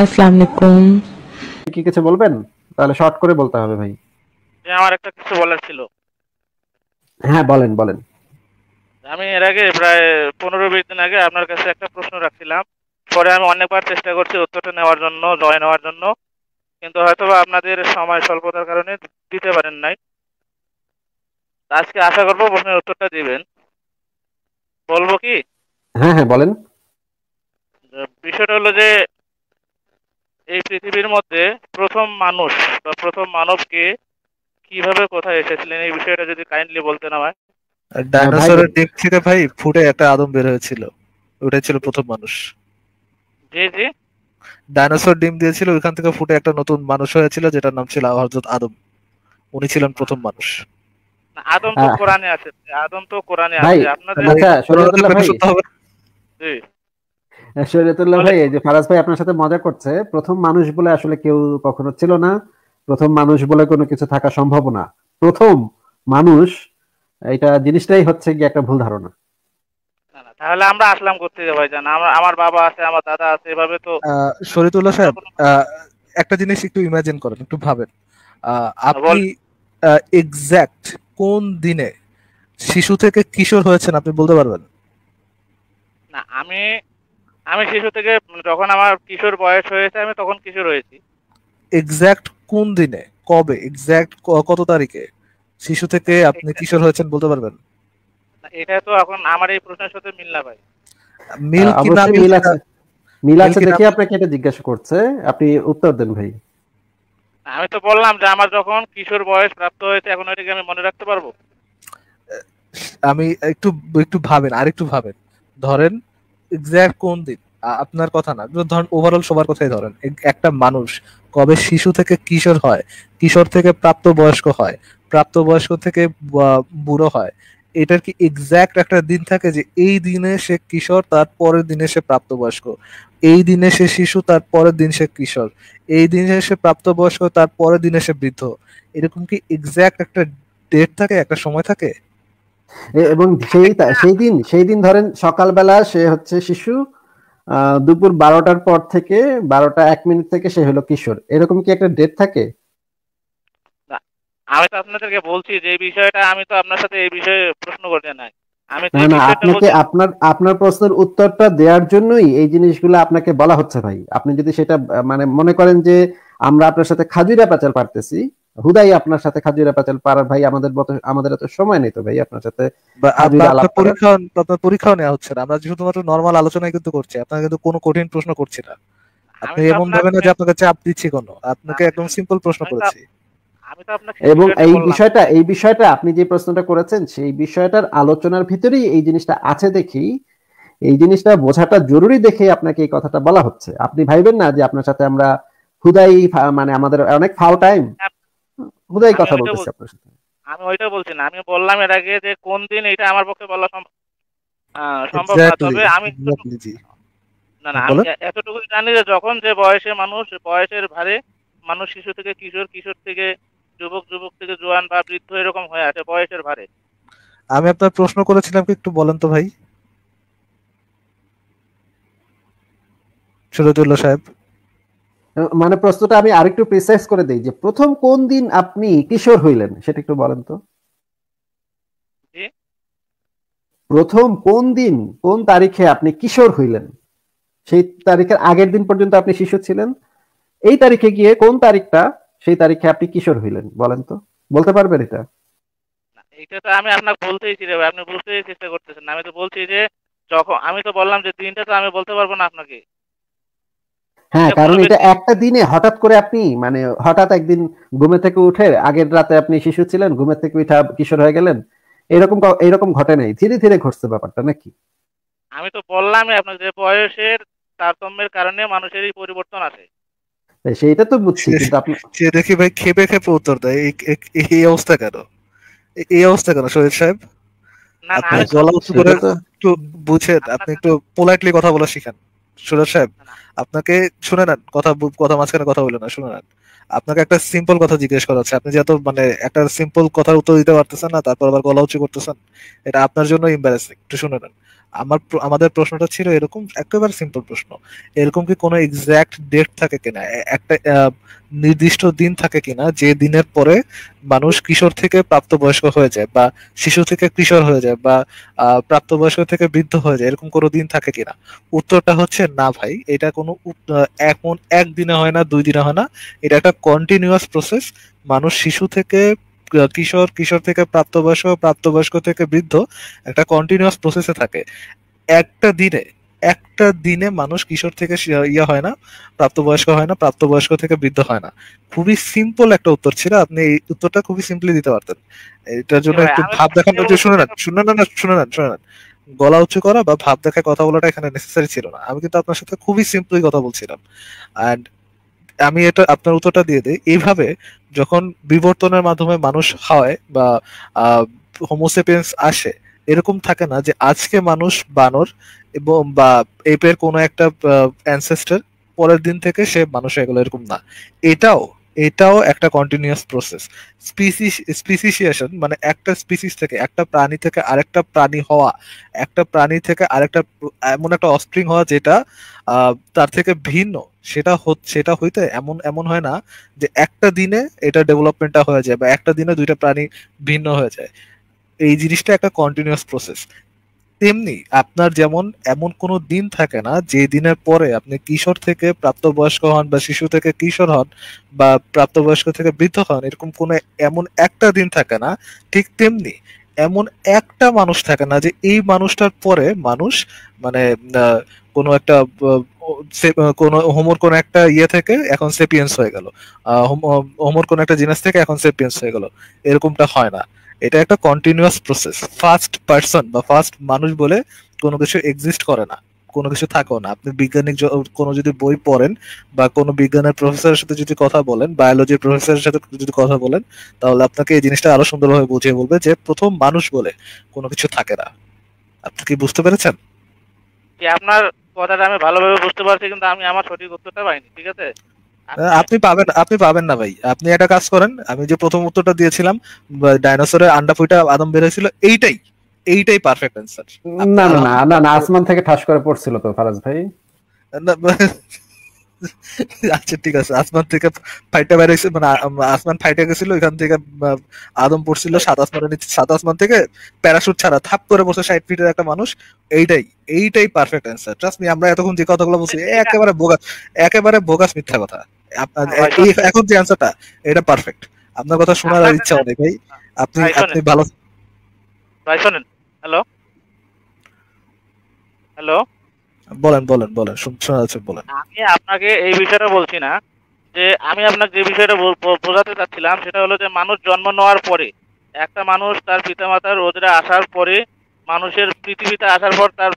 আসসালামু আলাইকুম কি কিছু বলবেন তাহলে শর্ট করে বলতে হবে ভাই হ্যাঁ, আমার একটা কিছু বলার ছিল হ্যাঁ বলেন বলেন আমি এর আগে প্রায় পনেরো বিশ দিন আগে আপনার কাছে একটা প্রশ্ন রাখছিলাম পরে আমি অনেকবার চেষ্টা করছি উত্তরটা নেওয়ার জন্য জয় নেওয়ার জন্য কিন্তু হয়তো আপনাদের সময় স্বল্পতার কারণে দিতে পারেন নাই আজকে আশা করবো প্রশ্নের উত্তরটা দিবেন বলবো কি হ্যাঁ হ্যাঁ বলেন বিষয়টা হলো যে এই পৃথিবীর মধ্যে প্রথম মানুষ বা প্রথম মানবকে কিভাবে কোথায় এসেছিলেন এই বিষয়টা যদি কাইন্ডলি বলতেন আমায় ডাইনোসরের ডিম থেকে ভাই ফুটে একটা আদম বের হয়েছিল ওটাই ছিল প্রথম মানুষ জি জি ডাইনোসর ডিম দিয়েছিল ওইখান থেকে ফুটে একটা নতুন মানুষ হয়েছিল যেটার নাম ছিল হযরত আদম উনি ছিলেন প্রথম মানুষ আদম তো কোরআনে আছে আদম তো কোরআনে আছে আপনাদের হবে জি শরীয়তুল্লাহ ভাই এই যে ফারাজ ভাই আপনার সাথে মজা করছে প্রথম মানুষ বলে আসলে কেউ কখনো ছিল না প্রথম মানুষ বলে কোনো কিছু থাকা সম্ভব না প্রথম মানুষ এটা জিনিসটাই হচ্ছে কি একটা ভুল ধারণা তাহলে আমরা আসলাম করতে ভাই আমার আমার বাবা আছে আমার দাদা আছে এভাবে তো শরীতুল্লাহ সাহেব একটা জিনিস একটু ইমাজিন করেন একটু ভাবেন আপনি এক্স্যাক্ট কোন দিনে শিশু থেকে কিশোর হয়েছেন আপনি বলতে পারবেন না আমি আমি শিশু থেকে মানে যখন আমার কিশোর বয়স হয়েছে আমি তখন কিশোর হয়েছি এক্স্যাক্ট কোন দিনে কবে এক্স্যাক্ট কত তারিখে শিশু থেকে আপনি কিশোর হয়েছেন বলতে পারবেন এটা তো এখন আমার এই প্রশ্নের সাথে মিল না ভাই মিল কি না মিল আছে মিল আছে দেখি আপনাকে এটা জিজ্ঞাসা করছে আপনি উত্তর দেন ভাই আমি তো বললাম যে আমার যখন কিশোর বয়স প্রাপ্ত হয়েছে এখন ওইটাকে আমি মনে রাখতে পারবো আমি একটু একটু ভাবেন আর একটু ভাবেন ধরেন এক্স্যাক্ট কোন দিন আপনার কথা না ধরেন ওভারঅল সবার কথাই ধরেন একটা মানুষ কবে শিশু থেকে কিশোর হয় কিশোর থেকে প্রাপ্তবয়স্ক হয় প্রাপ্তবয়স্ক থেকে বুড়ো হয় এটার কি এক্স্যাক্ট একটা দিন থাকে যে এই দিনে সে কিশোর তার পরের দিনে সে প্রাপ্তবয়স্ক এই দিনে সে শিশু তার পরের দিন সে কিশোর এই দিনে সে প্রাপ্তবয়স্ক তার পরের দিনে সে বৃদ্ধ এরকম কি এক্স্যাক্ট একটা ডেট থাকে একটা সময় থাকে এবং সেই সেই দিন সেই দিন ধরেন সকালবেলা সে হচ্ছে শিশু দুপুর বারোটার পর থেকে বারোটা এক মিনিট থেকে সে হলো কিশোর এরকম কি একটা ডেট থাকে আমি তো আপনাদেরকে বলছি যে বিষয়টা আমি তো আপনার সাথে এই বিষয়ে প্রশ্ন করতে নাই আপনাকে আপনার আপনার প্রশ্নের উত্তরটা দেওয়ার জন্যই এই জিনিসগুলো আপনাকে বলা হচ্ছে ভাই আপনি যদি সেটা মানে মনে করেন যে আমরা আপনার সাথে খাজুরা পাচার পারতেছি হুদাই আপনার সাথে খাজুরা পাতাল পারার ভাই আমাদের আমাদের এত সময় নেই তো ভাই আপনার সাথে পরীক্ষা আপনার পরীক্ষাও নেওয়া হচ্ছে না আমরা শুধুমাত্র নর্মাল আলোচনাই কিন্তু করছি আপনার কিন্তু কোনো কঠিন প্রশ্ন করছি না আপনি এমন ভাবে না যে আপনাকে চাপ দিচ্ছি কোনো আপনাকে একদম সিম্পল প্রশ্ন করেছি এবং এই বিষয়টা এই বিষয়টা আপনি যে প্রশ্নটা করেছেন সেই বিষয়টার আলোচনার ভিতরেই এই জিনিসটা আছে দেখি এই জিনিসটা বোঝাটা জরুরি দেখে আপনাকে এই কথাটা বলা হচ্ছে আপনি ভাইবেন না যে আপনার সাথে আমরা হুদাই মানে আমাদের অনেক ফাও হ্যাঁ, টাইম হুদাই কথা বলতেছি আপনার সাথে আমি ওইটা বলছি না আমি বললাম এর আগে যে কোন দিন এটা আমার পক্ষে বলা সম্ভব সম্ভব না তবে আমি না না আমি এতটুকু জানি যে যখন যে বয়সে মানুষ বয়সের ভারে মানুষ শিশু থেকে কিশোর কিশোর থেকে যুবক যুবক থেকে জোয়ান বা বৃদ্ধ এরকম হয়ে আছে বয়সের ভারে আমি আপনার প্রশ্ন করেছিলাম কি একটু বলেন তো ভাই সিরাজুল্লাহ সাহেব মানে প্রশ্নটা আমি আরেকটু প্রিসাইজ করে দেই যে প্রথম কোন দিন আপনি কিশোর হইলেন সেটা একটু বলেন তো প্রথম কোন দিন কোন তারিখে আপনি কিশোর হইলেন সেই তারিখের আগের দিন পর্যন্ত আপনি শিশু ছিলেন এই তারিখে গিয়ে কোন তারিখটা সেই তারিখে আপনি কিশোর হইলেন বলেন তো বলতে পারবেন এটা এটা তো আমি আপনাকে বলতেই ছিল আপনি বুঝতেই চেষ্টা করতেছেন আমি তো বলছি যে যখন আমি তো বললাম যে দিনটা তো আমি বলতে পারবো না আপনাকে হ্যাঁ কারণ এটা একটা দিনে হঠাৎ করে আপনি মানে হঠাৎ একদিন ঘুমে থেকে উঠে আগের রাতে আপনি শিশু ছিলেন ঘুমে থেকে উঠে কিশোর হয়ে গেলেন এরকম এরকম ঘটে নাই ধীরে ধীরে ঘটছে ব্যাপারটা নাকি আমি তো বললাম আপনার যে বয়সের তারতম্যের কারণে মানুষের এই পরিবর্তন আসে সেইটা তো বুঝছি কিন্তু আপনি সে দেখি ভাই খেপে খেপে উত্তর দেয় এই অবস্থা কেন এই অবস্থা কেন সৈয়দ সাহেব না না গলা উঁচু করে একটু বুঝেন আপনি একটু পোলাইটলি কথা বলা শিখেন সুরাজ সাহেব আপনাকে শুনে নেন কথা কথা মাঝখানে কথা বলে না শুনে নেন আপনাকে একটা সিম্পল কথা জিজ্ঞেস করা হচ্ছে আপনি যত মানে একটা সিম্পল কথার উত্তর দিতে পারতেছেন না তারপর আবার গলা উঁচু করতেছেন এটা আপনার জন্য ইম্বারেসিং একটু শুনে নেন আমার আমাদের প্রশ্নটা ছিল এরকম একেবারে সিম্পল প্রশ্ন এরকম কি কোনো এক্স্যাক্ট ডেট থাকে কিনা একটা নির্দিষ্ট দিন থাকে কিনা যে দিনের পরে মানুষ কিশোর থেকে প্রাপ্তবয়স্ক হয়ে যায় বা শিশু থেকে কিশোর হয়ে যায় বা প্রাপ্তবয়স্ক থেকে বৃদ্ধ হয়ে যায় এরকম কোনো দিন থাকে কিনা উত্তরটা হচ্ছে না ভাই এটা কোনো এমন একদিনে হয় না দুই দিনে হয় না এটা একটা কন্টিনিউয়াস প্রসেস মানুষ শিশু থেকে কিশোর কিশোর থেকে প্রাপ্তবয়স্ক প্রাপ্তবয়স্ক থেকে বৃদ্ধ একটা কন্টিনিউয়াস প্রসেসে থাকে একটা দিনে একটা দিনে মানুষ কিশোর থেকে ইয়ে হয় না প্রাপ্তবয়স্ক হয় না প্রাপ্তবয়স্ক থেকে বৃদ্ধ হয় না খুবই সিম্পল একটা উত্তর ছিল আপনি এই উত্তরটা খুবই সিম্পলি দিতে পারতেন এটার জন্য একটু ভাব দেখানো যে শুনে নেন শুনে নেন শুনে নেন শুনে নেন গলা উঁচু করা বা ভাব দেখায় কথা বলাটা এখানে নেসেসারি ছিল না আমি কিন্তু আপনার সাথে খুবই সিম্পলি কথা বলছিলাম অ্যান্ড আমি এটা আপনার উত্তরটা দিয়ে দিই এইভাবে যখন বিবর্তনের মাধ্যমে মানুষ হয় বা হোমোসেপিয়েন্স আসে এরকম থাকে না যে আজকে মানুষ বানর এবং বা এপের কোনো একটা অ্যানসেস্টার পরের দিন থেকে সে মানুষ এগুলো এরকম না এটাও এটাও একটা কন্টিনিউয়াস প্রসেস স্পিসিসিয়েশন মানে একটা স্পিসিস থেকে একটা প্রাণী থেকে আরেকটা প্রাণী হওয়া একটা প্রাণী থেকে আরেকটা এমন একটা অস্ট্রিং হওয়া যেটা তার থেকে ভিন্ন সেটা সেটা হইতে এমন এমন হয় না যে একটা দিনে এটা ডেভেলপমেন্টটা হয়ে যায় বা একটা দিনে দুইটা প্রাণী ভিন্ন হয়ে যায় এই জিনিসটা একটা কন্টিনিউয়াস প্রসেস তেমনি আপনার যেমন এমন কোনো দিন থাকে না যে দিনের পরে আপনি কিশোর থেকে প্রাপ্তবয়স্ক হন বা শিশু থেকে কিশোর হন বা প্রাপ্তবয়স্ক থেকে বৃদ্ধ হন এরকম কোনো এমন একটা দিন থাকে না ঠিক তেমনি এমন একটা মানুষ থাকে না যে এই মানুষটার পরে মানুষ মানে কোনো একটা কোন হোমর কোন একটা ইয়ে থেকে এখন সেপিয়েন্স হয়ে গেল হোমর কোন একটা জিনিস থেকে এখন সেপিয়েন্স হয়ে গেল এরকমটা হয় না এটা একটা কন্টিনিউয়াস প্রসেস ফার্স্ট পার্সন বা ফার্স্ট মানুষ বলে কোনো কিছু এক্সিস্ট করে না কোনো কিছু থাকেও না আপনি বিজ্ঞানিক কোনো যদি বই পড়েন বা কোনো বিজ্ঞানের প্রফেসরের সাথে যদি কথা বলেন বায়োলজির প্রফেসরের সাথে যদি কথা বলেন তাহলে আপনাকে এই জিনিসটা আরো সুন্দরভাবে বুঝিয়ে বলবে যে প্রথম মানুষ বলে কোনো কিছু থাকে না আপনি কি বুঝতে পেরেছেন আপনার কথাটা আমি ভালোভাবে বুঝতে পারছি কিন্তু আমি আমার সঠিক উত্তরটা পাইনি ঠিক আছে আপনি পাবেন আপনি পাবেন না ভাই আপনি একটা কাজ করেন আমি যে প্রথম উত্তরটা দিয়েছিলাম ডাইনোসরের আন্ডা আদম বের এইটাই এইটাই পারফেক্ট অ্যানসার না না না না আসমান থেকে ঠাস করে পড়ছিল তো ফারাজ ভাই না আচ্ছা ঠিক আছে আসমান থেকে ফাইটে বাইরে মানে আসমান ফাইটে গেছিল এখান থেকে আদম পড়ছিল সাত আসমানের নিচে সাত আসমান থেকে প্যারাশুট ছাড়া থাপ করে বসে ষাট ফিটের একটা মানুষ এইটাই এইটাই পারফেক্ট অ্যান্সার ট্রাস্ট মি আমরা এতক্ষণ যে কথাগুলো বলছি একেবারে বোগাস একেবারে বোগাস মিথ্যা কথা এখন যে অ্যান্সারটা এটা পারফেক্ট আপনার কথা শোনার ইচ্ছা অনেক ভাই আপনি আপনি ভালো ভাই শোনেন হ্যালো হ্যালো বলেন বলেন বলেন শোনা আছে বলেন আমি আপনাকে এই বিষয়টা বলছি না যে আমি আপনাকে যে বিষয়টা বোঝাতে চাচ্ছিলাম সেটা হলো যে মানুষ জন্ম নেওয়ার পরে একটা মানুষ তার পিতামাতার ওজরে আসার পরে মানুষের পৃথিবীতে আসার পর তার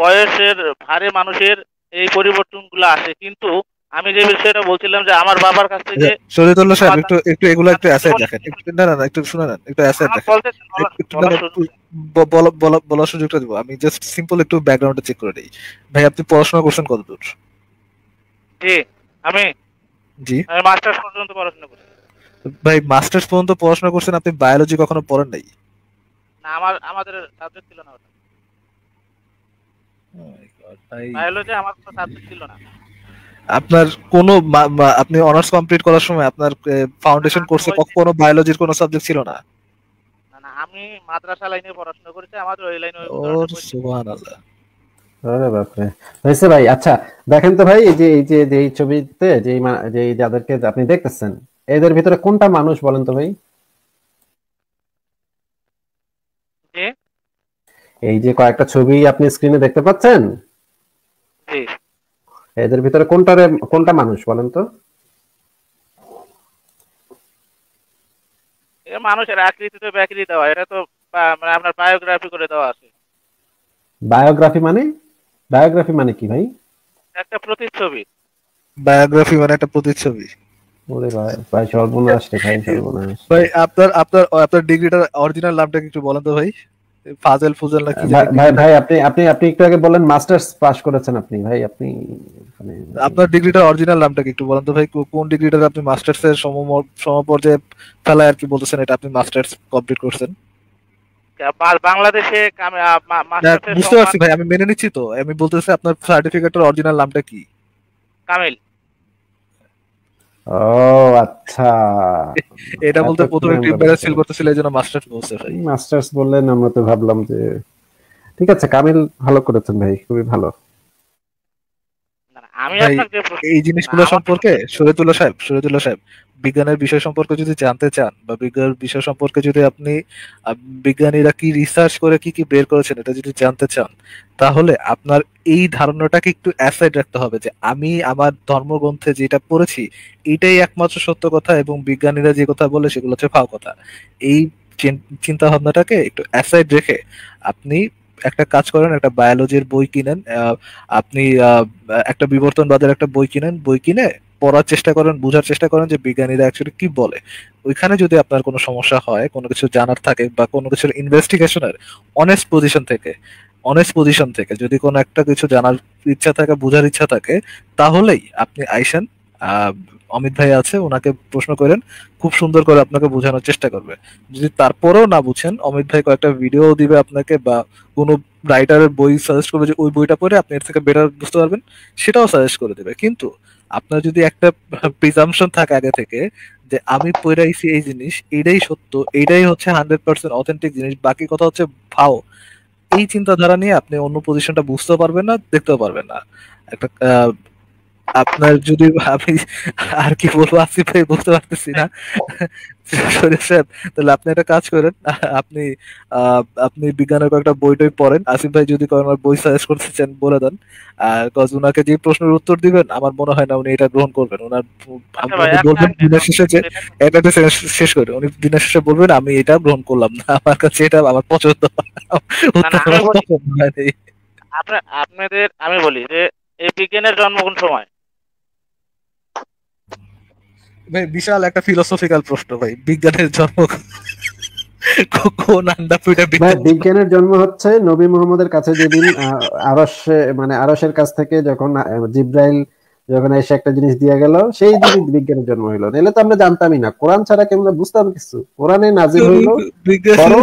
বয়সের ভারে মানুষের এই পরিবর্তনগুলো আসে কিন্তু আমি যে বিষয়টা বলছিলাম যে আমার বাবার কাছ থেকে শরীদুল্লাহ সাহেব একটু একটু এগুলো একটু অ্যাসাইড দেখেন একটু না না একটু শুনে নেন একটু অ্যাসাইড দেখেন বলার সুযোগটা দিব আমি জাস্ট সিম্পল একটু ব্যাকগ্রাউন্ডটা চেক করে দেই ভাই আপনি পড়াশোনা করছেন কতদূর জি আমি জি আমি মাস্টার্স পর্যন্ত পড়াশোনা করছি ভাই মাস্টার্স পর্যন্ত পড়াশোনা করছেন আপনি বায়োলজি কখনো পড়েন নাই না আমার আমাদের সাবজেক্ট ছিল না ওটা বায়োলজি oh আমার তো সাবজেক্ট ছিল না আপনার কোন আপনি অনার্স কমপ্লিট করার সময় আপনার ফাউন্ডেশন কোর্সে কখনো বায়োলজির কোনো সাবজেক্ট ছিল না আমি মাদ্রাসা লাইনে পড়াশোনা করেছি আমাদের ওই লাইনে সুবহানাল্লাহ হয়েছে ভাই আচ্ছা দেখেন তো ভাই যে এই যে এই ছবিতে যে যে যাদেরকে আপনি দেখতেছেন এদের ভিতরে কোনটা মানুষ বলেন তো ভাই এই যে কয়েকটা ছবি আপনি স্ক্রিনে দেখতে পাচ্ছেন এদের ভিতরে কোনটা কোনটা মানুষ বলেন তো মানুষের ব্যাকরি দেওয়া এটা তো মানে আপনার বায়োগ্রাফি করে দেওয়া আছে বায়োগ্রাফি মানে বায়োগ্রাফি মানে কি ভাই একটা প্রতিচ্ছবি বায়োগ্রাফি মানে একটা প্রতিচ্ছবি ভাই আপনার আপনার আপনার ডিগ্রিটার অরিজিনাল নামটা কিছু বলেন তো ভাই ফাজেল ফুজেল নাকি ভাই ভাই আপনি আপনি আপনি একটু আগে বলেন মাস্টার্স পাস করেছেন আপনি ভাই আপনি মানে আপনার ডিগ্রিটার অরিজিনাল নামটা কি একটু বলেন তো ভাই কোন ডিগ্রিটার আপনি মাস্টার্স এর সমপর্যায়ে ফেলা আর কি বলতেছেন এটা আপনি মাস্টার্স কমপ্লিট করছেন বাংলাদেশে বুঝতে পারছি ভাই আমি মেনে নিচ্ছি তো আমি বলতেছি আপনার সার্টিফিকেটের অরিজিনাল নামটা কি কামিল ও আচ্ছা এটা বলতে প্রথমে একটু ফিল করতেছিল এজন্য মাস্টার্স বলছে ভাই মাস্টার্স বললেন আমরা তো ভাবলাম যে ঠিক আছে কামিল ভালো করেছেন ভাই খুবই ভালো আমি এই জিনিসগুলো সম্পর্কে শরীদুল্লাহ সাহেব শরীদুল্লাহ সাহেব বিজ্ঞানের বিষয় সম্পর্কে যদি জানতে চান বা বিজ্ঞানের বিষয় সম্পর্কে যদি আপনি বিজ্ঞানীরা কি রিসার্চ করে কি কি বের করেছেন এটা যদি জানতে চান তাহলে আপনার এই ধারণাটাকে একটু অ্যাসাইড রাখতে হবে যে আমি আমার ধর্মগ্রন্থে যেটা পড়েছি এটাই একমাত্র সত্য কথা এবং বিজ্ঞানীরা যে কথা বলে সেগুলো হচ্ছে ফাও কথা এই চিন্তা ভাবনাটাকে একটু অ্যাসাইড রেখে আপনি একটা কাজ করেন একটা বায়োলজির বই কিনেন আপনি একটা বিবর্তনবাদের একটা বই কিনেন বই কিনে পড়ার চেষ্টা করেন বোঝার চেষ্টা করেন যে বিজ্ঞানীরা অ্যাকচুয়ালি কি বলে ওইখানে যদি আপনার কোনো সমস্যা হয় কোনো কিছু জানার থাকে বা কোনো কিছুর ইনভেস্টিগেশনের অনেস্ট পজিশন থেকে অনেস্ট পজিশন থেকে যদি কোনো একটা কিছু জানার ইচ্ছা থাকে বোঝার ইচ্ছা থাকে তাহলেই আপনি আইসেন অমিত ভাই আছে ওনাকে প্রশ্ন করেন খুব সুন্দর করে আপনাকে বোঝানোর চেষ্টা করবে যদি তারপরেও না বুঝেন অমিত ভাই কয়েকটা ভিডিও দিবে আপনাকে বা কোনো রাইটারের বই সাজেস্ট করবে যে ওই বইটা পড়ে আপনি এর থেকে বেটার বুঝতে পারবেন সেটাও সাজেস্ট করে দেবে কিন্তু আপনার যদি একটা প্রিজামশন থাকে আগে থেকে যে আমি পড়াইছি এই জিনিস এটাই সত্য এটাই হচ্ছে হান্ড্রেড পার্সেন্ট অথেন্টিক জিনিস বাকি কথা হচ্ছে ভাও এই চিন্তাধারা নিয়ে আপনি অন্য পজিশনটা বুঝতে পারবেন না দেখতেও পারবেন না একটা আপনার যদি আমি আর কি বলবো আসিফ ভাই বলতে পারতেছি না তাহলে আপনি একটা কাজ করেন আপনি আপনি বিজ্ঞানের কয়েকটা বই টই পড়েন আসিফ ভাই যদি কোনো বই সাজেস্ট করতে চান বলে দেন আর কজ উনাকে যে প্রশ্নের উত্তর দিবেন আমার মনে হয় না উনি এটা গ্রহণ করবেন ওনার আচ্ছা আচ্ছা, বলবেন আচ্ছা, দিনের শেষে যে এটাতে শেষ করে উনি দিনের শেষে বলবেন আমি এটা গ্রহণ করলাম না আমার কাছে এটা আমার পছন্দ মানে আপনাদের আমি বলি যে এই বিজ্ঞানের জন্মগ্রহণ সময় বিশাল একটা ফিলোসফিক্যাল প্রশ্ন ভাই বিজ্ঞানের জন্ম কোন আন্ডাপিটা বিজ্ঞানের জন্ম হচ্ছে নবী মোহাম্মদের কাছে যেদিন আরশে মানে আরশের কাছ থেকে যখন জিব্রাইল যখন এসে একটা জিনিস দিয়ে গেল সেই জিনিস বিজ্ঞানের জন্ম হইলো নাহলে তো আমরা জানতামই না কোরআন ছাড়া কেমন বুঝতাম কিছু কোরআনে নাজিল হইলো বিজ্ঞানের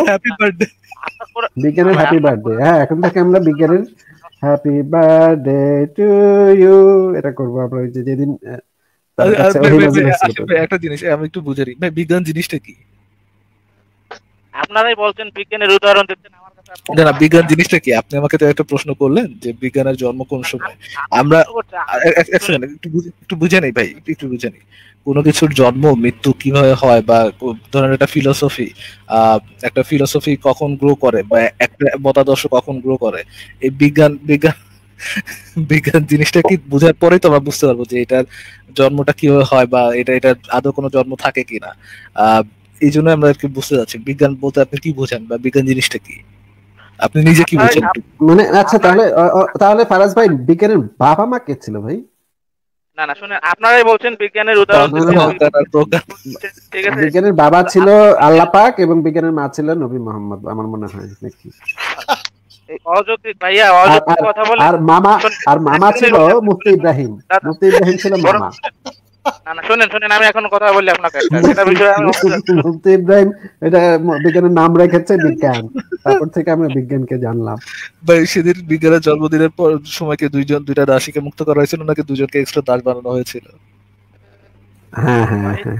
হ্যাপি বার্থডে হ্যাঁ এখন থেকে আমরা বিজ্ঞানের হ্যাপি বার্থডে টু ইউ এটা করবো আমরা যেদিন আচ্ছা, একটা জিনিস আমি একটু বুঝে ভাই বিজ্ঞান জিনিসটা কি আপনারাই বলছেন বিজ্ঞানের উদাহরণ দিচ্ছেন না বিজ্ঞান জিনিসটা কি আপনি আমাকে তো একটা প্রশ্ন করলেন যে বিজ্ঞানের জন্ম কোন সময় আমরা একটু বুঝে নেই ভাই একটু বুঝে নেই কোনো কিছুর জন্ম মৃত্যু কিভাবে হয় বা ধরেন একটা ফিলসফি একটা ফিলসফি কখন গ্রো করে বা একটা মতাদর্শ কখন গ্রো করে এই বিজ্ঞান বিজ্ঞান বিজ্ঞান জিনিসটা কি বোঝার পরেই তোমরা বুঝতে পারবো যে এটার জন্মটা কিভাবে হয় বা এটা এটার আদৌ কোনো জন্ম থাকে কিনা এই জন্য আমরা আর কি বুঝতে যাচ্ছি বিজ্ঞান বলতে আপনি কি বোঝান বা বিজ্ঞান জিনিসটা কি আপনি নিজে কি বোঝেন মানে আচ্ছা তাহলে তাহলে ফারাজ ভাই বিজ্ঞানের বাবা মা কে ছিল ভাই না না শুনেন আপনারাই বলছেন বিজ্ঞানের উদাহরণ বিজ্ঞানের বাবা ছিল আল্লাহ পাক এবং বিজ্ঞানের মা ছিল নবী মোহাম্মদ আমার মনে হয় নাকি আর মামা আর মামা ছিল মুফতি ইব্রাহিম মুফতি ইব্রাহিম ছিল মামা ইব্রাহিম বিজ্ঞানের নাম রেখেছে বিজ্ঞান তারপর থেকে আমরা বিজ্ঞানকে জানলাম জন্মদিনের পর সময়কে দুইজন দুইটা দাসীকে মুক্ত করা হয়েছিল নাকি দুজনকে এক্সট্রা দাস বানানো হয়েছিল হ্যাঁ হ্যাঁ হ্যাঁ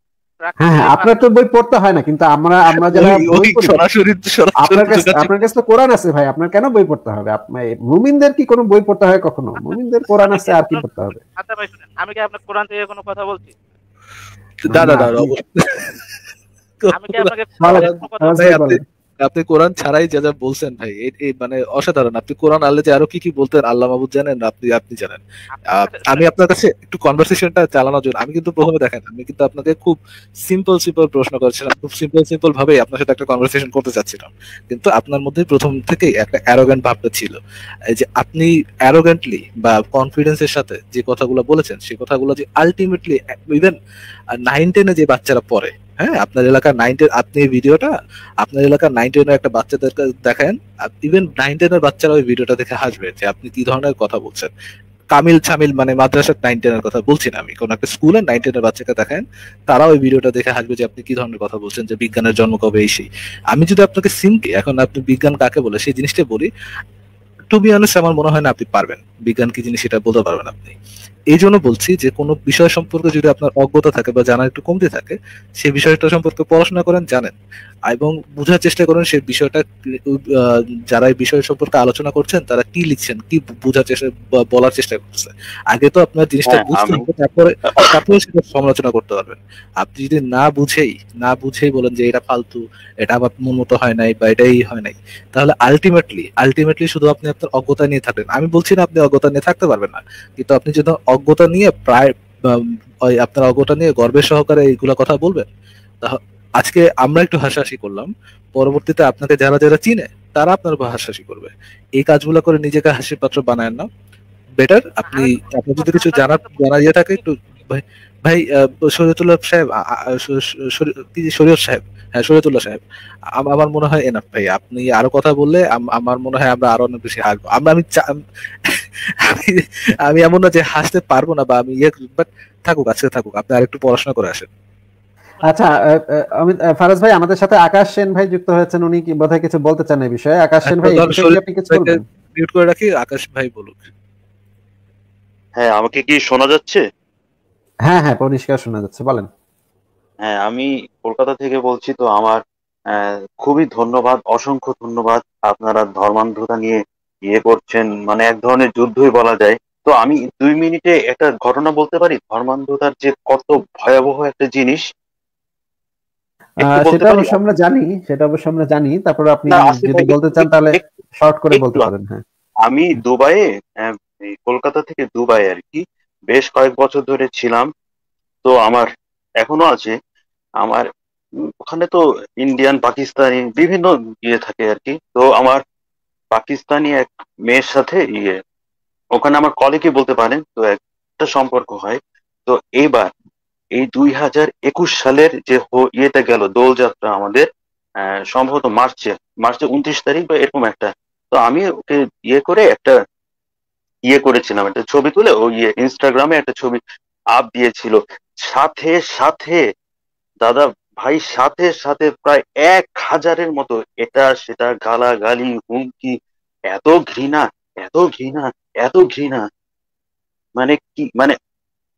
হ্যাঁ, হ্যাঁ আপনার তো বই পড়তে হয় না কিন্তু আমরা আমরা যারা আপনার কাছে আপনার কাছে তো কোরআন আছে ভাই আপনার কেন বই পড়তে হবে মুমিনদের কি কোনো বই পড়তে হয় কখনো মুমিনদের কোরআন আছে আর কি পড়তে হবে আচ্ছা ভাই শুনেন আমি কি আপনার কোরআন থেকে কোনো কথা বলছি দাদা দাদা আমি কি আপনাকে আপনি কোরআন ছাড়াই যা যা বলছেন ভাই মানে অসাধারণ আপনি কোরআন আল্লাহ যে আরো কি কি বলতেন আল্লাহ মাহবুদ জানেন আপনি আপনি জানেন আমি আপনার কাছে একটু কনভারসেশনটা চালানোর জন্য আমি কিন্তু প্রথমে দেখেন আমি কিন্তু আপনাকে খুব সিম্পল সিম্পল প্রশ্ন করছিলাম খুব সিম্পল সিম্পল ভাবে আপনার সাথে একটা কনভারসেশন করতে চাচ্ছিলাম কিন্তু আপনার মধ্যে প্রথম থেকেই একটা অ্যারোগ্যান্ট ভাবটা ছিল এই যে আপনি অ্যারোগ্যান্টলি বা কনফিডেন্সের সাথে যে কথাগুলো বলেছেন সেই কথাগুলো যে আলটিমেটলি ইভেন নাইন টেনে যে বাচ্চারা পড়ে হ্যাঁ আপনার এলাকার নাইন টেন আপনি ভিডিওটা আপনার এলাকার নাইন টেনের একটা বাচ্চাদের দেখেন ইভেন নাইন টেনের বাচ্চারা ওই ভিডিওটা দেখে হাসবে যে আপনি কি ধরনের কথা বলছেন কামিল ছামিল মানে মাদ্রাসার নাইন টেনের কথা বলছি না আমি কোনো একটা স্কুলের নাইন টেনের বাচ্চাকে দেখেন তারা ওই ভিডিওটা দেখে হাসবে যে আপনি কি ধরনের কথা বলছেন যে বিজ্ঞানের জন্ম কবে এই আমি যদি আপনাকে সিমকে এখন আপনি বিজ্ঞান কাকে বলে সেই জিনিসটা বলি টু বি অনেস্ট আমার মনে হয় না আপনি পারবেন বিজ্ঞান কি জিনিস সেটা বলতে পারবেন আপনি এই জন্য বলছি যে কোনো বিষয় সম্পর্কে যদি আপনার অজ্ঞতা থাকে বা জানা একটু কমতে থাকে সে বিষয়টা সম্পর্কে পড়াশোনা করেন জানেন এবং বোঝার চেষ্টা করেন সে বিষয়টা যারা এই বিষয় সম্পর্কে আলোচনা করছেন তারা কি লিখছেন কি বোঝার চেষ্টা বলার চেষ্টা করছে আগে তো আপনার জিনিসটা হ্যাঁ, বুঝতে হবে তারপরে তারপরে সেটা সমালোচনা করতে পারবেন আপনি যদি না বুঝেই না বুঝেই বলেন যে এটা ফালতু এটা আমার মন মতো হয় নাই বা এটাই হয় নাই তাহলে আলটিমেটলি আলটিমেটলি শুধু আপনি আপনার অজ্ঞতা নিয়ে থাকলেন আমি বলছি না আপনি অজ্ঞতা নিয়ে থাকতে পারবেন না কিন্তু আপনি যদি অজ্ঞতা নিয়ে প্রায় আপনার অজ্ঞতা নিয়ে গর্বের সহকারে এইগুলা কথা বলবেন আজকে আমরা একটু হাসাহাসি করলাম পরবর্তীতে আপনাকে যারা যারা চিনে তারা আপনার উপর হাসাহাসি করবে এই কাজগুলো করে নিজেকে হাসির পাত্র বানায় না বেটার আপনি আপনি যদি কিছু জানা জানা ইয়ে থাকে একটু ভাই ভাই সৈয়দুল্লাহ সাহেব শরীয়ত সাহেব হ্যাঁ শরীয়তুল্লাহ সাহেব আমার মনে হয় এনাফ ভাই আপনি আরো কথা বললে আমার মনে হয় আমরা আরো অনেক বেশি হাসবো আমরা আমি আমি এমন না যে হাসতে পারবো না বা আমি বাট ইয়ে থাকুক আজকে থাকুক আপনি আরেকটু পড়াশোনা করে আসেন আচ্ছা অমিত ফারাজ ভাই আমাদের সাথে আকাশ সেন ভাই যুক্ত হয়েছেন উনি বোধহয় কিছু বলতে চান এই বিষয়ে আকাশ সেন ভাই হ্যাঁ, আপনি কিছু বলবেন মিউট করে রাখি আকাশ ভাই বলুক হ্যাঁ আমাকে কি শোনা যাচ্ছে হ্যাঁ হ্যাঁ পরিষ্কার শোনা যাচ্ছে বলেন হ্যাঁ আমি কলকাতা থেকে বলছি তো আমার খুবই ধন্যবাদ অসংখ্য ধন্যবাদ আপনারা ধর্মান্ধতা নিয়ে ইয়ে করছেন মানে এক ধরনের যুদ্ধই বলা যায় তো আমি দুই মিনিটে একটা ঘটনা বলতে পারি ধর্মান্ধতার যে কত ভয়াবহ একটা জিনিস সেটা অবশ্য আমরা জানি সেটা অবশ্য আমরা জানি তারপর আপনি যদি বলতে চান তাহলে শর্ট করে বলতে পারেন হ্যাঁ আমি দুবাইয়ে কলকাতা থেকে দুবাই আর কি বেশ কয়েক বছর ধরে ছিলাম তো আমার এখনো আছে আমার ওখানে তো ইন্ডিয়ান পাকিস্তানি বিভিন্ন ইয়ে থাকে আর কি তো আমার পাকিস্তানি এক মেয়ের সাথে ইয়ে ওখানে আমার কলিগই বলতে পারেন তো একটা সম্পর্ক হয় তো এইবার এই দুই হাজার একুশ সালের যে ইয়েটা গেল দোলযাত্রা আমাদের সম্ভবত মার্চে মার্চে উনত্রিশ তারিখ বা এরকম একটা তো আমি ওকে ইয়ে করে একটা ইয়ে করেছিলাম একটা ছবি তুলে ও ইয়ে ইনস্টাগ্রামে একটা ছবি আপ দিয়েছিল সাথে সাথে দাদা ভাই সাথে সাথে প্রায় এক হাজারের মতো এটা সেটা গালাগালি হুমকি এত ঘৃণা এত ঘৃণা এত ঘৃণা মানে কি মানে